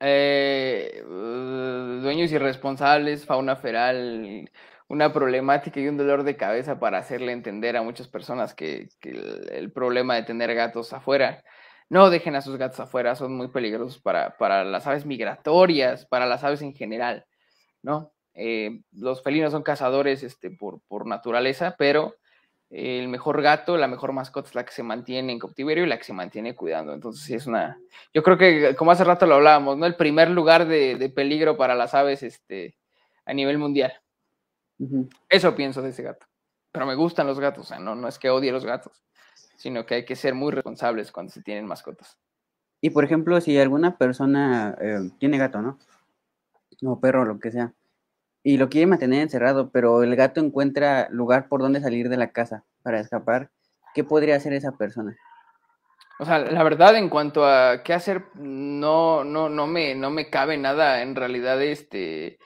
Eh, dueños irresponsables, fauna feral, una problemática y un dolor de cabeza para hacerle entender a muchas personas que, el, problema de tener gatos afuera. No dejen a sus gatos afuera, son muy peligrosos para, para las aves migratorias, para las aves en general, ¿no? Eh, los felinos son cazadores este, por, por naturaleza, pero el mejor gato, la mejor mascota es la que se mantiene en cautiverio y la que se mantiene cuidando. Entonces, sí es una. Yo creo que, como hace rato lo hablábamos, ¿no? El primer lugar de, de peligro para las aves este, a nivel mundial. Eso pienso de ese gato. Pero me gustan los gatos, o no, no es que odie los gatos, sino que hay que ser muy responsables cuando se tienen mascotas. Y por ejemplo, si alguna persona eh, tiene gato, ¿no? O perro, lo que sea, y lo quiere mantener encerrado, pero el gato encuentra lugar por donde salir de la casa para escapar, ¿qué podría hacer esa persona? O sea, la verdad en cuanto a qué hacer, no, no, no me, no me cabe nada en realidad este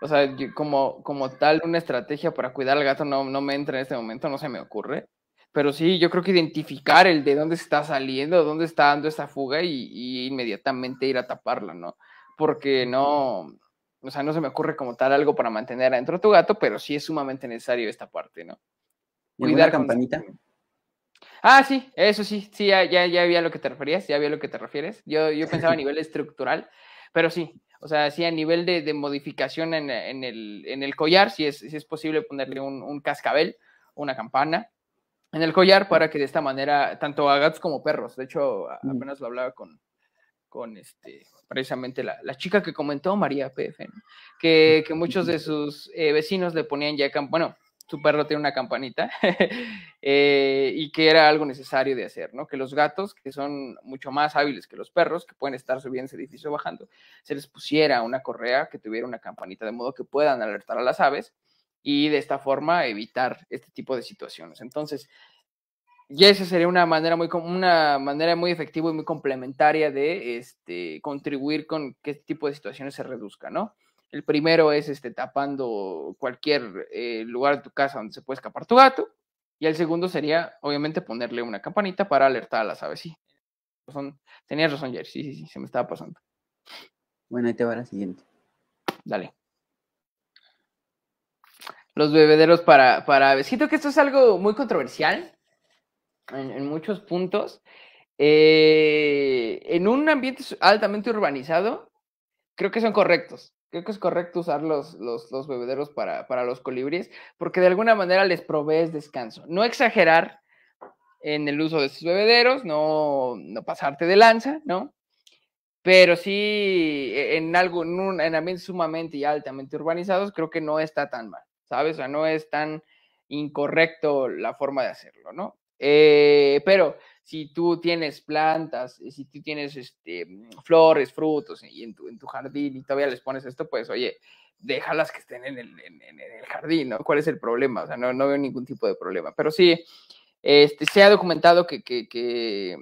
o sea, como, como tal, una estrategia para cuidar al gato no, no me entra en este momento, no se me ocurre. Pero sí, yo creo que identificar el de dónde está saliendo, dónde está dando esta fuga y, inmediatamente ir a taparla, ¿no? Porque no, o sea, no se me ocurre como tal algo para mantener adentro a tu gato, pero sí es sumamente necesario esta parte, ¿no? Cuidar campanita. Ah, sí, eso sí, sí, ya, ya, ya había lo que te referías, ya había lo que te refieres. Yo, yo pensaba a nivel estructural, pero sí, o sea, sí a nivel de, modificación en, el, en, el, collar, si es, es posible ponerle un, cascabel una campana en el collar para que de esta manera, tanto a gatos como perros, de hecho, mm. apenas lo hablaba con, con este, precisamente la, la, chica que comentó María PF, que, que, muchos de sus eh, vecinos le ponían ya, bueno, tu perro tiene una campanita, eh, y que era algo necesario de hacer, ¿no? Que los gatos, que son mucho más hábiles que los perros, que pueden estar subiendo ese edificio bajando, se les pusiera una correa que tuviera una campanita, de modo que puedan alertar a las aves y de esta forma evitar este tipo de situaciones. Entonces, ya esa sería una manera muy, una manera muy efectiva y muy complementaria de este, contribuir con que este tipo de situaciones se reduzca, ¿no? El primero es este, tapando cualquier eh, lugar de tu casa donde se puede escapar tu gato. Y el segundo sería, obviamente, ponerle una campanita para alertar a las aves. Sí, tenías razón, Jerry. Sí, sí, sí, se me estaba pasando. Bueno, ahí te va la siguiente. Dale. Los bebederos para, para aves. Siento que esto es algo muy controversial en, muchos puntos. Eh, en un ambiente altamente urbanizado, creo que son correctos creo que es correcto usar los, los, bebederos para, para, los colibríes, porque de alguna manera les provees descanso. No exagerar en el uso de sus bebederos, no, no pasarte de lanza, ¿no? Pero sí, e, en algo, en, un, en ambientes sumamente y altamente urbanizados, creo que no está tan mal, ¿sabes? O sea, no es tan incorrecto la forma de hacerlo, ¿no? Eh, pero si tú tienes plantas, eh, si tú tienes este, mm, flores, frutos y en tu, en tu jardín y todavía les pones esto, pues oye, déjalas que estén en el, en, el jardín, ¿no? ¿Cuál es el problema? O sea, no, no veo ningún tipo de problema. Pero sí, este, se ha documentado que, que, que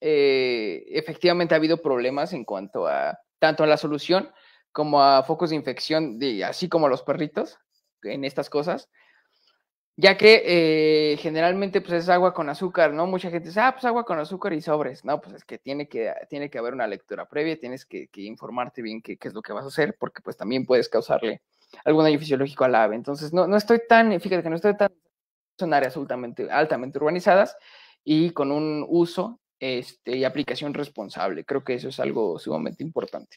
eh, efectivamente ha habido problemas en cuanto a tanto a la solución como a focos de infección, así como a los perritos en estas cosas ya que eh, generalmente pues es agua con azúcar, ¿no? Mucha gente dice, ah, pues agua con azúcar y sobres, ¿no? Pues es que tiene que, tiene que haber una lectura previa, tienes que, informarte bien qué, es lo que vas a hacer, porque pues también puedes causarle algún daño fisiológico al ave. Entonces, no, no estoy tan, fíjate que no estoy tan, son áreas altamente, altamente urbanizadas y con un uso este, y aplicación responsable. Creo que eso es algo sumamente importante.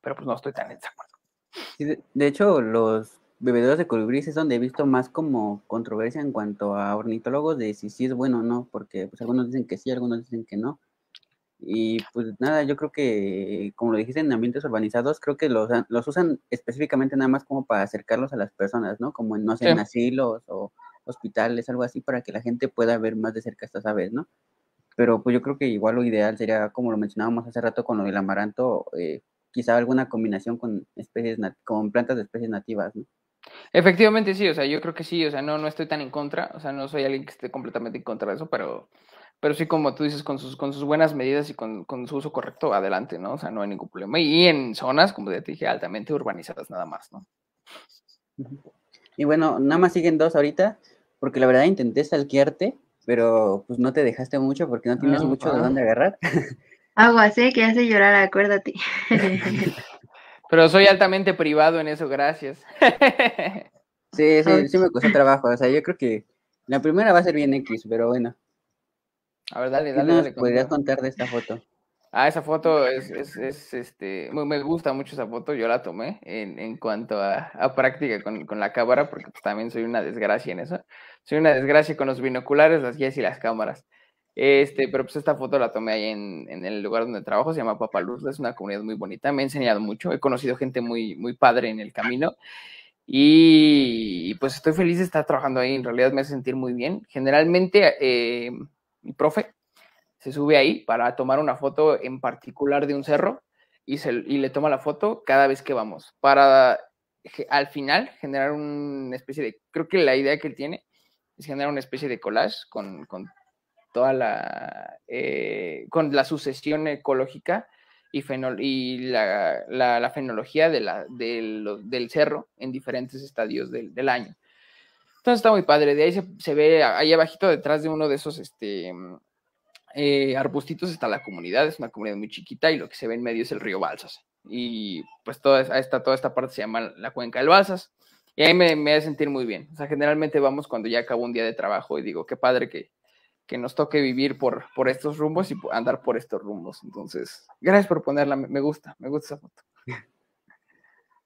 Pero pues no estoy tan en desacuerdo. de hecho, los bebederos de colibríes es donde he visto más como controversia en cuanto a ornitólogos de si sí es bueno o no, porque pues algunos dicen que sí, algunos dicen que no. Y pues nada, yo creo que, como lo dijiste, en ambientes urbanizados, creo que los, los usan específicamente nada más como para acercarlos a las personas, ¿no? Como en, no sé, en asilos o hospitales, algo así, para que la gente pueda ver más de cerca estas aves, ¿no? Pero pues yo creo que igual lo ideal sería, como lo mencionábamos hace rato con lo del amaranto, eh, quizá alguna combinación con especies, con plantas de especies nativas, ¿no? Efectivamente, sí, o sea, yo creo que sí, o sea, no, no estoy tan en contra, o sea, no soy alguien que esté completamente en contra de eso, pero, pero sí, como tú dices, con sus, con sus buenas medidas y con, con su uso correcto, adelante, ¿no? O sea, no hay ningún problema. Y en zonas, como ya te dije, altamente urbanizadas nada más, ¿no? Y bueno, nada más siguen dos ahorita, porque la verdad intenté salquearte, pero pues no te dejaste mucho porque no tienes ah, mucho de ah. dónde agarrar. Agua, sé eh, Que hace llorar, acuérdate. Pero soy altamente privado en eso, gracias. sí, sí, sí me costó trabajo. O sea, yo creo que la primera va a ser bien X, pero bueno. A ver, dale, dale. podrías contar de esta foto? Ah, esa foto es, es, es, este, me gusta mucho esa foto, yo la tomé en, en cuanto a, a práctica con, con, la cámara, porque pues, también soy una desgracia en eso. Soy una desgracia con los binoculares, las guías y las cámaras. Este, pero pues esta foto la tomé ahí en, en el lugar donde trabajo, se llama papaluz es una comunidad muy bonita, me ha enseñado mucho, he conocido gente muy, muy padre en el camino y, pues estoy feliz de estar trabajando ahí, en realidad me hace sentir muy bien. Generalmente eh, mi profe se sube ahí para tomar una foto en particular de un cerro y, se, y le toma la foto cada vez que vamos, para al final generar una especie de, creo que la idea que él tiene es generar una especie de collage con, con toda la, eh, con la sucesión ecológica y, y la, la, fenología de la, del cerro en diferentes estadios del, año. Entonces está muy padre, de ahí se, ve, ahí abajito detrás de uno de esos este, eh, arbustitos está la comunidad, es una comunidad muy chiquita y lo que se ve en medio es el río Balsas. Y pues toda esta, toda esta parte se llama la cuenca del Balsas. Y ahí me, me hace sentir muy bien. O sea, generalmente vamos cuando ya acabo un día de trabajo y digo, qué padre que, que nos toque vivir por, por estos rumbos y andar por estos rumbos. Entonces, gracias por ponerla, me gusta, me gusta esa foto.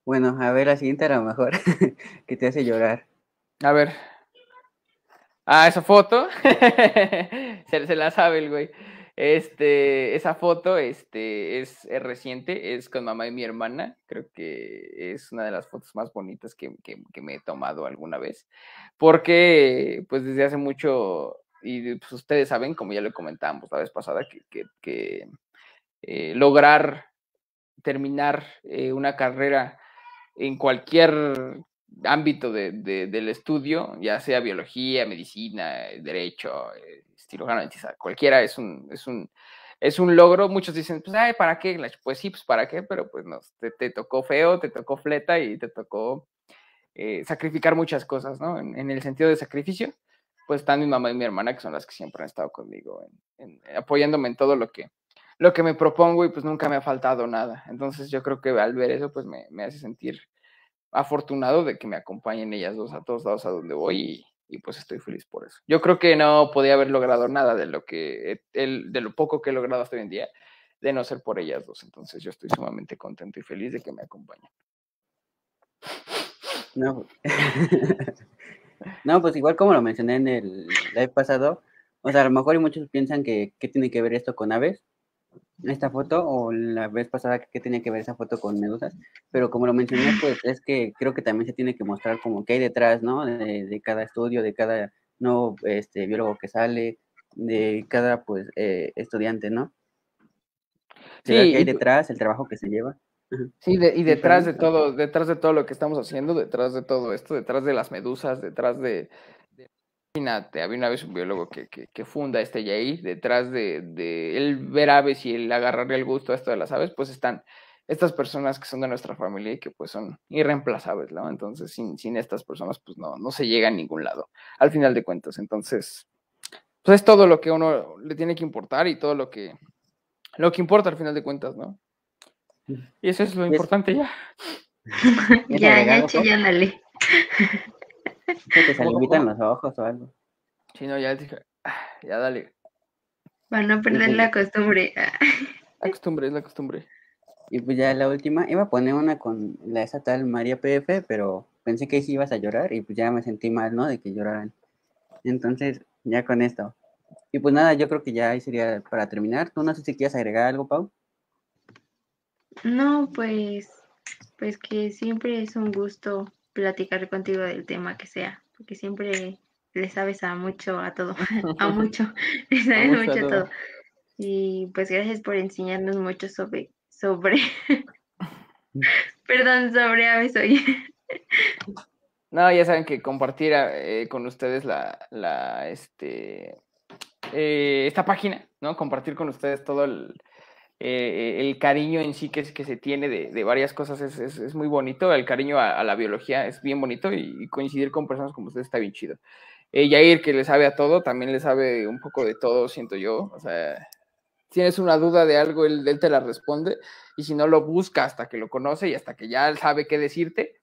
Bueno, a ver la siguiente a lo mejor, que te hace llorar. A ver. Ah, esa foto. se, la sabe el güey. Este, esa foto este, es, reciente, es con mamá y mi hermana. Creo que es una de las fotos más bonitas que, que me he tomado alguna vez. Porque, pues, desde hace mucho y pues, ustedes saben, como ya lo comentamos la vez pasada, que, eh, lograr terminar eh, una carrera en cualquier ámbito de, del estudio, ya sea biología, medicina, eh, derecho, cualquiera es un, es un, es un logro. Muchos dicen, pues, ¿para qué? Pues sí, pues, ¿para qué? Pero pues no, te, tocó feo, te tocó fleta y te tocó sacrificar muchas cosas, ¿no? en, el sentido de sacrificio pues están mi mamá y mi hermana, que son las que siempre han estado conmigo, apoyándome en todo lo que, lo que me propongo y pues nunca me ha faltado nada. Entonces yo creo que al ver eso, pues me, me hace sentir afortunado de que me acompañen ellas dos a todos lados a donde voy y, pues estoy feliz por eso. Yo creo que no podía haber logrado nada de lo que eh, el, de lo poco que he logrado hasta hoy en día de no ser por ellas dos. Entonces yo estoy sumamente contento y feliz de que me acompañen. No. Pues, No, pues igual como lo mencioné en el live pasado, o sea, a lo mejor muchos piensan que qué tiene que ver esto con aves, esta foto, o la vez pasada que tenía que ver esa foto con medusas, pero como lo mencioné, pues es que creo que también se tiene que mostrar como que hay detrás, ¿no? De, cada estudio, de cada nuevo este, biólogo que sale, de cada pues eh, estudiante, ¿no? Sí, que hay pues detrás, el trabajo que se lleva. Sí, y detrás de todo, detrás de todo lo que estamos haciendo, detrás de todo esto, detrás de las medusas, detrás de, Imagínate, había una vez un biólogo que, que, funda este YAI, detrás de, de, el ver aves y el agarrarle el gusto a esto de las aves, pues están estas personas que son de nuestra familia y que pues son irreemplazables, ¿no? Entonces, sin, sin estas personas, pues no, no se llega a ningún lado, al final de cuentas. Entonces, pues es todo lo que uno le tiene que importar y todo lo que, lo que importa al final de cuentas, ¿no? Y eso es lo importante ya. ya, ya chillándole. Que te los ojos o algo. Sí, no, ya dije, ah, ya dale. Para no perder la costumbre. la costumbre, es la costumbre. Y pues ya la última, iba a poner una con la esa tal María PF, pero pensé que sí ibas a llorar y pues ya me sentí mal, ¿no? De que lloraran. Entonces, ya con esto. Y pues nada, yo creo que ya ahí sería para terminar. Tú no sé si quieres agregar algo, Pau. No, pues, pues que siempre es un gusto platicar contigo del tema que sea, porque siempre le sabes a mucho, a todo, a mucho, le sabes mucho, a todo. Y pues gracias por enseñarnos mucho sobre, sobre, perdón, sobre aves hoy. no, ya saben que compartir eh, con ustedes la, la este, eh, esta página, ¿no? Compartir con ustedes todo el eh, el cariño en sí que, se tiene de, varias cosas es, muy bonito, el cariño a, la biología es bien bonito y, coincidir con personas como usted está bien chido. Eh, Yair que le sabe a todo, también le sabe un poco de todo, siento yo. O sea, tienes una duda de algo, él, él te la responde y si no lo busca hasta que lo conoce y hasta que ya sabe qué decirte,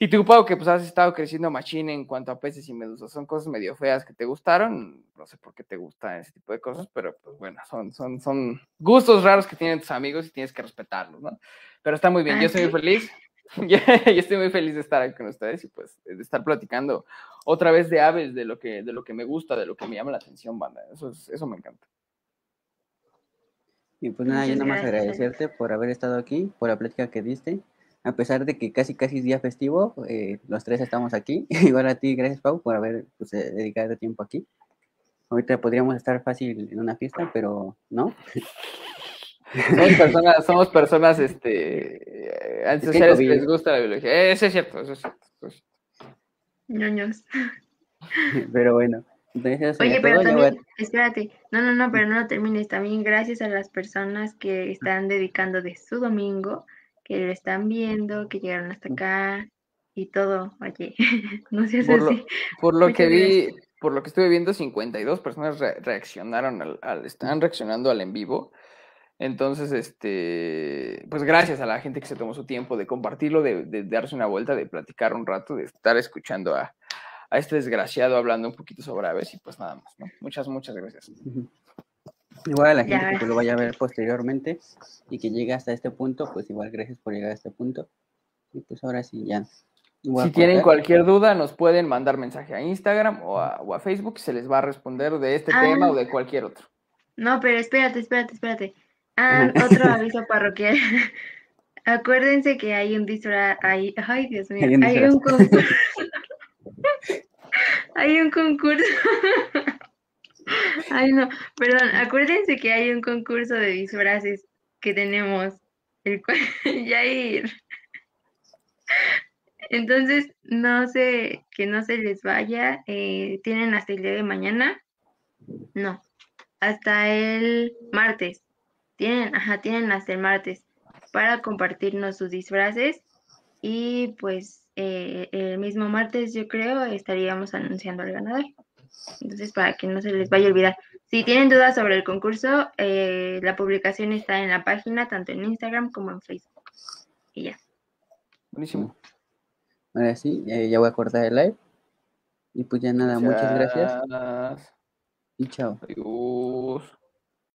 y tú, Pau, que pues has estado creciendo machine en cuanto a peces y medusas, son cosas medio feas que te gustaron, no sé por qué te gustan ese tipo de cosas, pero pues bueno, son, son, son gustos raros que tienen tus amigos y tienes que respetarlos, ¿no? Pero está muy bien, yo soy muy feliz, yo estoy muy feliz de estar aquí con ustedes y pues de estar platicando otra vez de aves, de lo que, de lo que me gusta, de lo que me llama la atención, banda, eso, eso me encanta. Y pues nada, yo nada más agradecerte por haber estado aquí, por la plática que diste a pesar de que casi casi es día festivo, eh, los tres estamos aquí. Igual a ti, gracias Pau por haber pues, eh, dedicado tiempo aquí. Ahorita podríamos estar fácil en una fiesta, pero no. Somos personas, somos personas este, a que, les gusta la biología. Eh, eso es cierto, eso es cierto. Pero bueno. Oye, pero también, espérate, no, no, no, pero no lo termines. También gracias a las personas que están dedicando de su domingo que lo están viendo, que llegaron hasta acá y todo, oye, no sé por así. por lo que vi, por lo que estuve viendo, 52 personas reaccionaron al, están reaccionando al en vivo. Entonces, este, pues gracias a la gente que se tomó su tiempo de compartirlo, de, de darse una vuelta, de platicar un rato, de estar escuchando a, a este desgraciado hablando un poquito sobre aves y pues nada más, ¿no? Muchas, muchas gracias. Igual a la gente que lo vaya a ver posteriormente y que llegue hasta este punto, pues igual gracias por llegar a este punto. Y pues ahora sí, ya. Si tienen cualquier duda, nos pueden mandar mensaje a Instagram o a, a Facebook, se les va a responder de este ah. tema o de cualquier otro. No, pero espérate, espérate, espérate. Ah, otro aviso parroquial. Acuérdense que hay un disfraz, hay, ay Dios mío, hay un concurso. hay un concurso. Ay, no, perdón, acuérdense que hay un concurso de disfraces que tenemos, el cual Jair. Entonces, no sé, que no se les vaya. Eh, tienen hasta el día de mañana. No, hasta el martes. Tienen, ajá, tienen hasta el martes para compartirnos sus disfraces. Y pues eh, el mismo martes, yo creo, estaríamos anunciando al ganador. Entonces, para que no se les vaya a olvidar. Si tienen dudas sobre el concurso, eh, la publicación está en la página, tanto en Instagram como en Facebook. Y ya. Buenísimo. Ahora sí, ya voy a cortar el live. Y pues ya nada, muchas, muchas gracias. Y chao. Adiós.